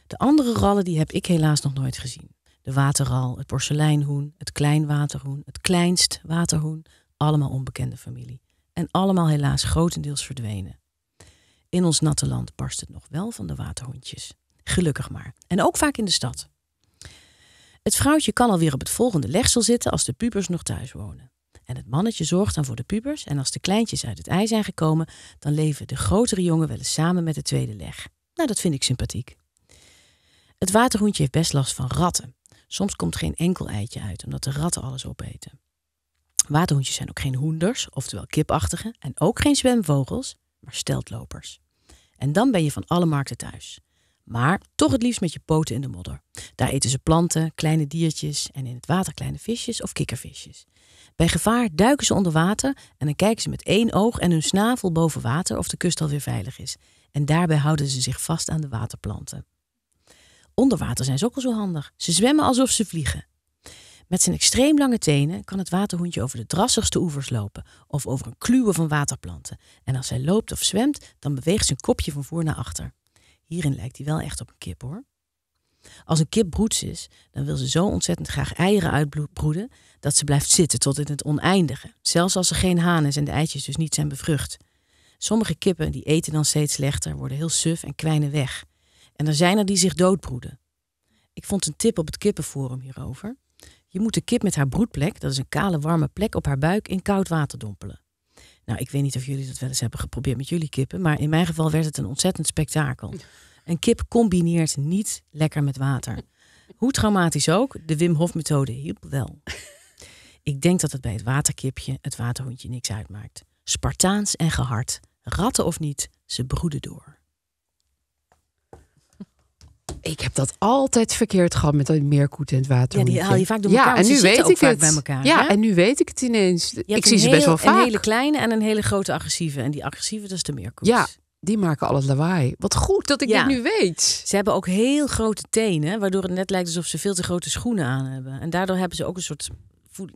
De andere rallen die heb ik helaas nog nooit gezien. De waterral, het porseleinhoen, het kleinwaterhoen, het kleinst waterhoen, allemaal onbekende familie en allemaal helaas grotendeels verdwenen. In ons natte land barst het nog wel van de waterhondjes. Gelukkig maar. En ook vaak in de stad. Het vrouwtje kan alweer op het volgende legsel zitten als de pubers nog thuis wonen. En het mannetje zorgt dan voor de pubers en als de kleintjes uit het ei zijn gekomen, dan leven de grotere jongen wel eens samen met de tweede leg. Nou, dat vind ik sympathiek. Het waterhondje heeft best last van ratten. Soms komt geen enkel eitje uit, omdat de ratten alles opeten. Waterhoentjes zijn ook geen hoenders, oftewel kipachtige, en ook geen zwemvogels, maar steltlopers. En dan ben je van alle markten thuis. Maar toch het liefst met je poten in de modder. Daar eten ze planten, kleine diertjes en in het water kleine visjes of kikkervisjes. Bij gevaar duiken ze onder water en dan kijken ze met één oog en hun snavel boven water of de kust alweer veilig is. En daarbij houden ze zich vast aan de waterplanten. Onder water zijn ze ook al zo handig. Ze zwemmen alsof ze vliegen. Met zijn extreem lange tenen kan het waterhoentje over de drassigste oevers lopen of over een kluwen van waterplanten. En als hij loopt of zwemt, dan beweegt zijn kopje van voor naar achter. Hierin lijkt hij wel echt op een kip hoor. Als een kip broeds is, dan wil ze zo ontzettend graag eieren uitbroeden dat ze blijft zitten tot in het oneindige, zelfs als er geen haan is en de eitjes dus niet zijn bevrucht. Sommige kippen die eten dan steeds slechter, worden heel suf en kwijnen weg. En er zijn er die zich doodbroeden. Ik vond een tip op het kippenforum hierover. Je moet de kip met haar broedplek, dat is een kale warme plek op haar buik, in koud water dompelen. Nou, ik weet niet of jullie dat wel eens hebben geprobeerd met jullie kippen, maar in mijn geval werd het een ontzettend spektakel. Een kip combineert niet lekker met water. Hoe traumatisch ook, de Wim Hof methode hielp wel. Ik denk dat het bij het waterkipje, het waterhondje, niks uitmaakt. Spartaans en gehard, ratten of niet, ze broeden door. Ik heb dat altijd verkeerd gehad met dat meerkoet en het water. Ja, die haal je vaak door elkaar. Ja, en nu weet ik het. Bij elkaar, ja, en nu weet ik het ineens. Ik zie ze best wel vaak. Een hele kleine en een hele grote agressieve. En die agressieve, dat is de meerkoet. Ja, die maken al het lawaai. Wat goed dat ik dit nu weet. Ze hebben ook heel grote tenen, waardoor het net lijkt alsof ze veel te grote schoenen aan hebben. En daardoor hebben ze ook een soort,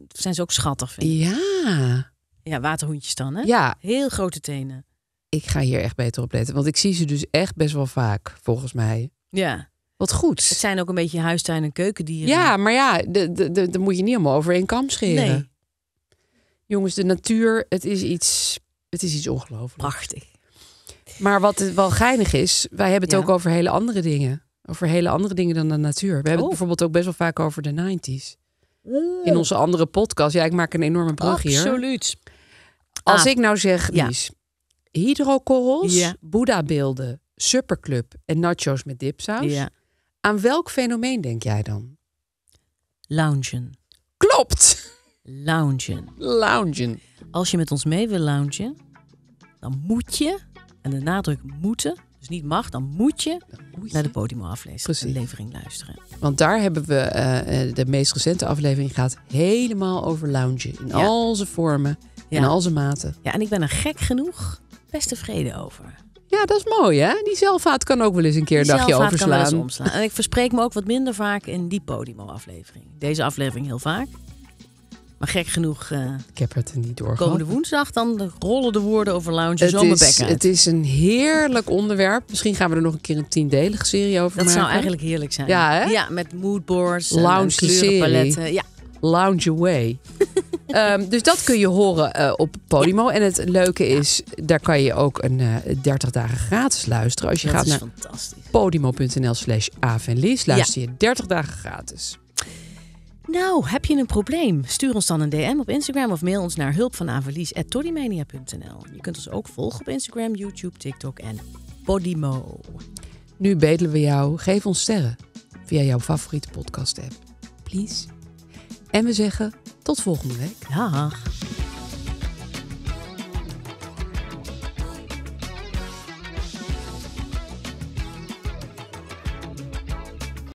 zijn ze ook schattig. Vind Ja. Ja, waterhoentjes dan, hè? Ja. Heel grote tenen. Ik ga hier echt beter op letten, want ik zie ze dus echt best wel vaak, volgens mij. Ja. Wat goed. Het zijn ook een beetje huistuin- en keukendieren. Ja, maar ja, daar moet je niet om over één kam scheren. Nee. Jongens, de natuur, het is iets, het is iets ongelooflijk. Prachtig. Maar wat het wel geinig is, wij hebben het ook over hele andere dingen. Over hele andere dingen dan de natuur. We hebben het oh. bijvoorbeeld ook best wel vaak over de 90s. In onze andere podcast. Ja, ik maak een enorme brug hier. Absoluut. Als ah. ik nou zeg, ja. Mies, hydrokorrels, Boeddha-beelden, superclub en nachos met dipsaus. Ja aan welk fenomeen denk jij dan? Loungen. Klopt! Loungen. Loungen. Als je met ons mee wil loungen, dan moet je, en de nadruk moeten, dus niet mag, dan moet je, naar de podiumaflevering luisteren. Want daar hebben we, eh, eh, de meest recente aflevering gaat helemaal over loungen. In al zijn vormen, en al zijn maten. Ja, en ik ben er gek genoeg best tevreden over. Ja, dat is mooi, hè? Die zelfvaart kan ook wel eens een keer een dagje overslaan. En ik verspreek me ook wat minder vaak in die Podimo-aflevering. Deze aflevering heel vaak. Maar gek genoeg. Eh, ik heb het er niet door. Komende woensdag dan rollen de woorden over lounge zo mijn Het is een heerlijk onderwerp. Misschien gaan we er nog een keer een tiendelige serie over dat maken. Dat zou eigenlijk heerlijk zijn. Ja, hè? ja met moodboards, lounge en, Ja, Lounge Away. Ehm, dus dat kun je horen eh, op Podimo. En het leuke is, daar kan je ook een uh, eh, 30 dagen gratis luisteren. Als je gaat naar podimo.nl slash avenlies, luister je 30 dagen gratis. Nou, heb je een probleem? Stuur ons dan een DM op Instagram of mail ons naar hulpvanavalies.toddymania.nl. Je kunt ons ook volgen op Instagram, YouTube, TikTok en Podimo. Nu bedelen we jou, geef ons sterren via jouw favoriete podcast app. Please. En we zeggen tot volgende week. Dag.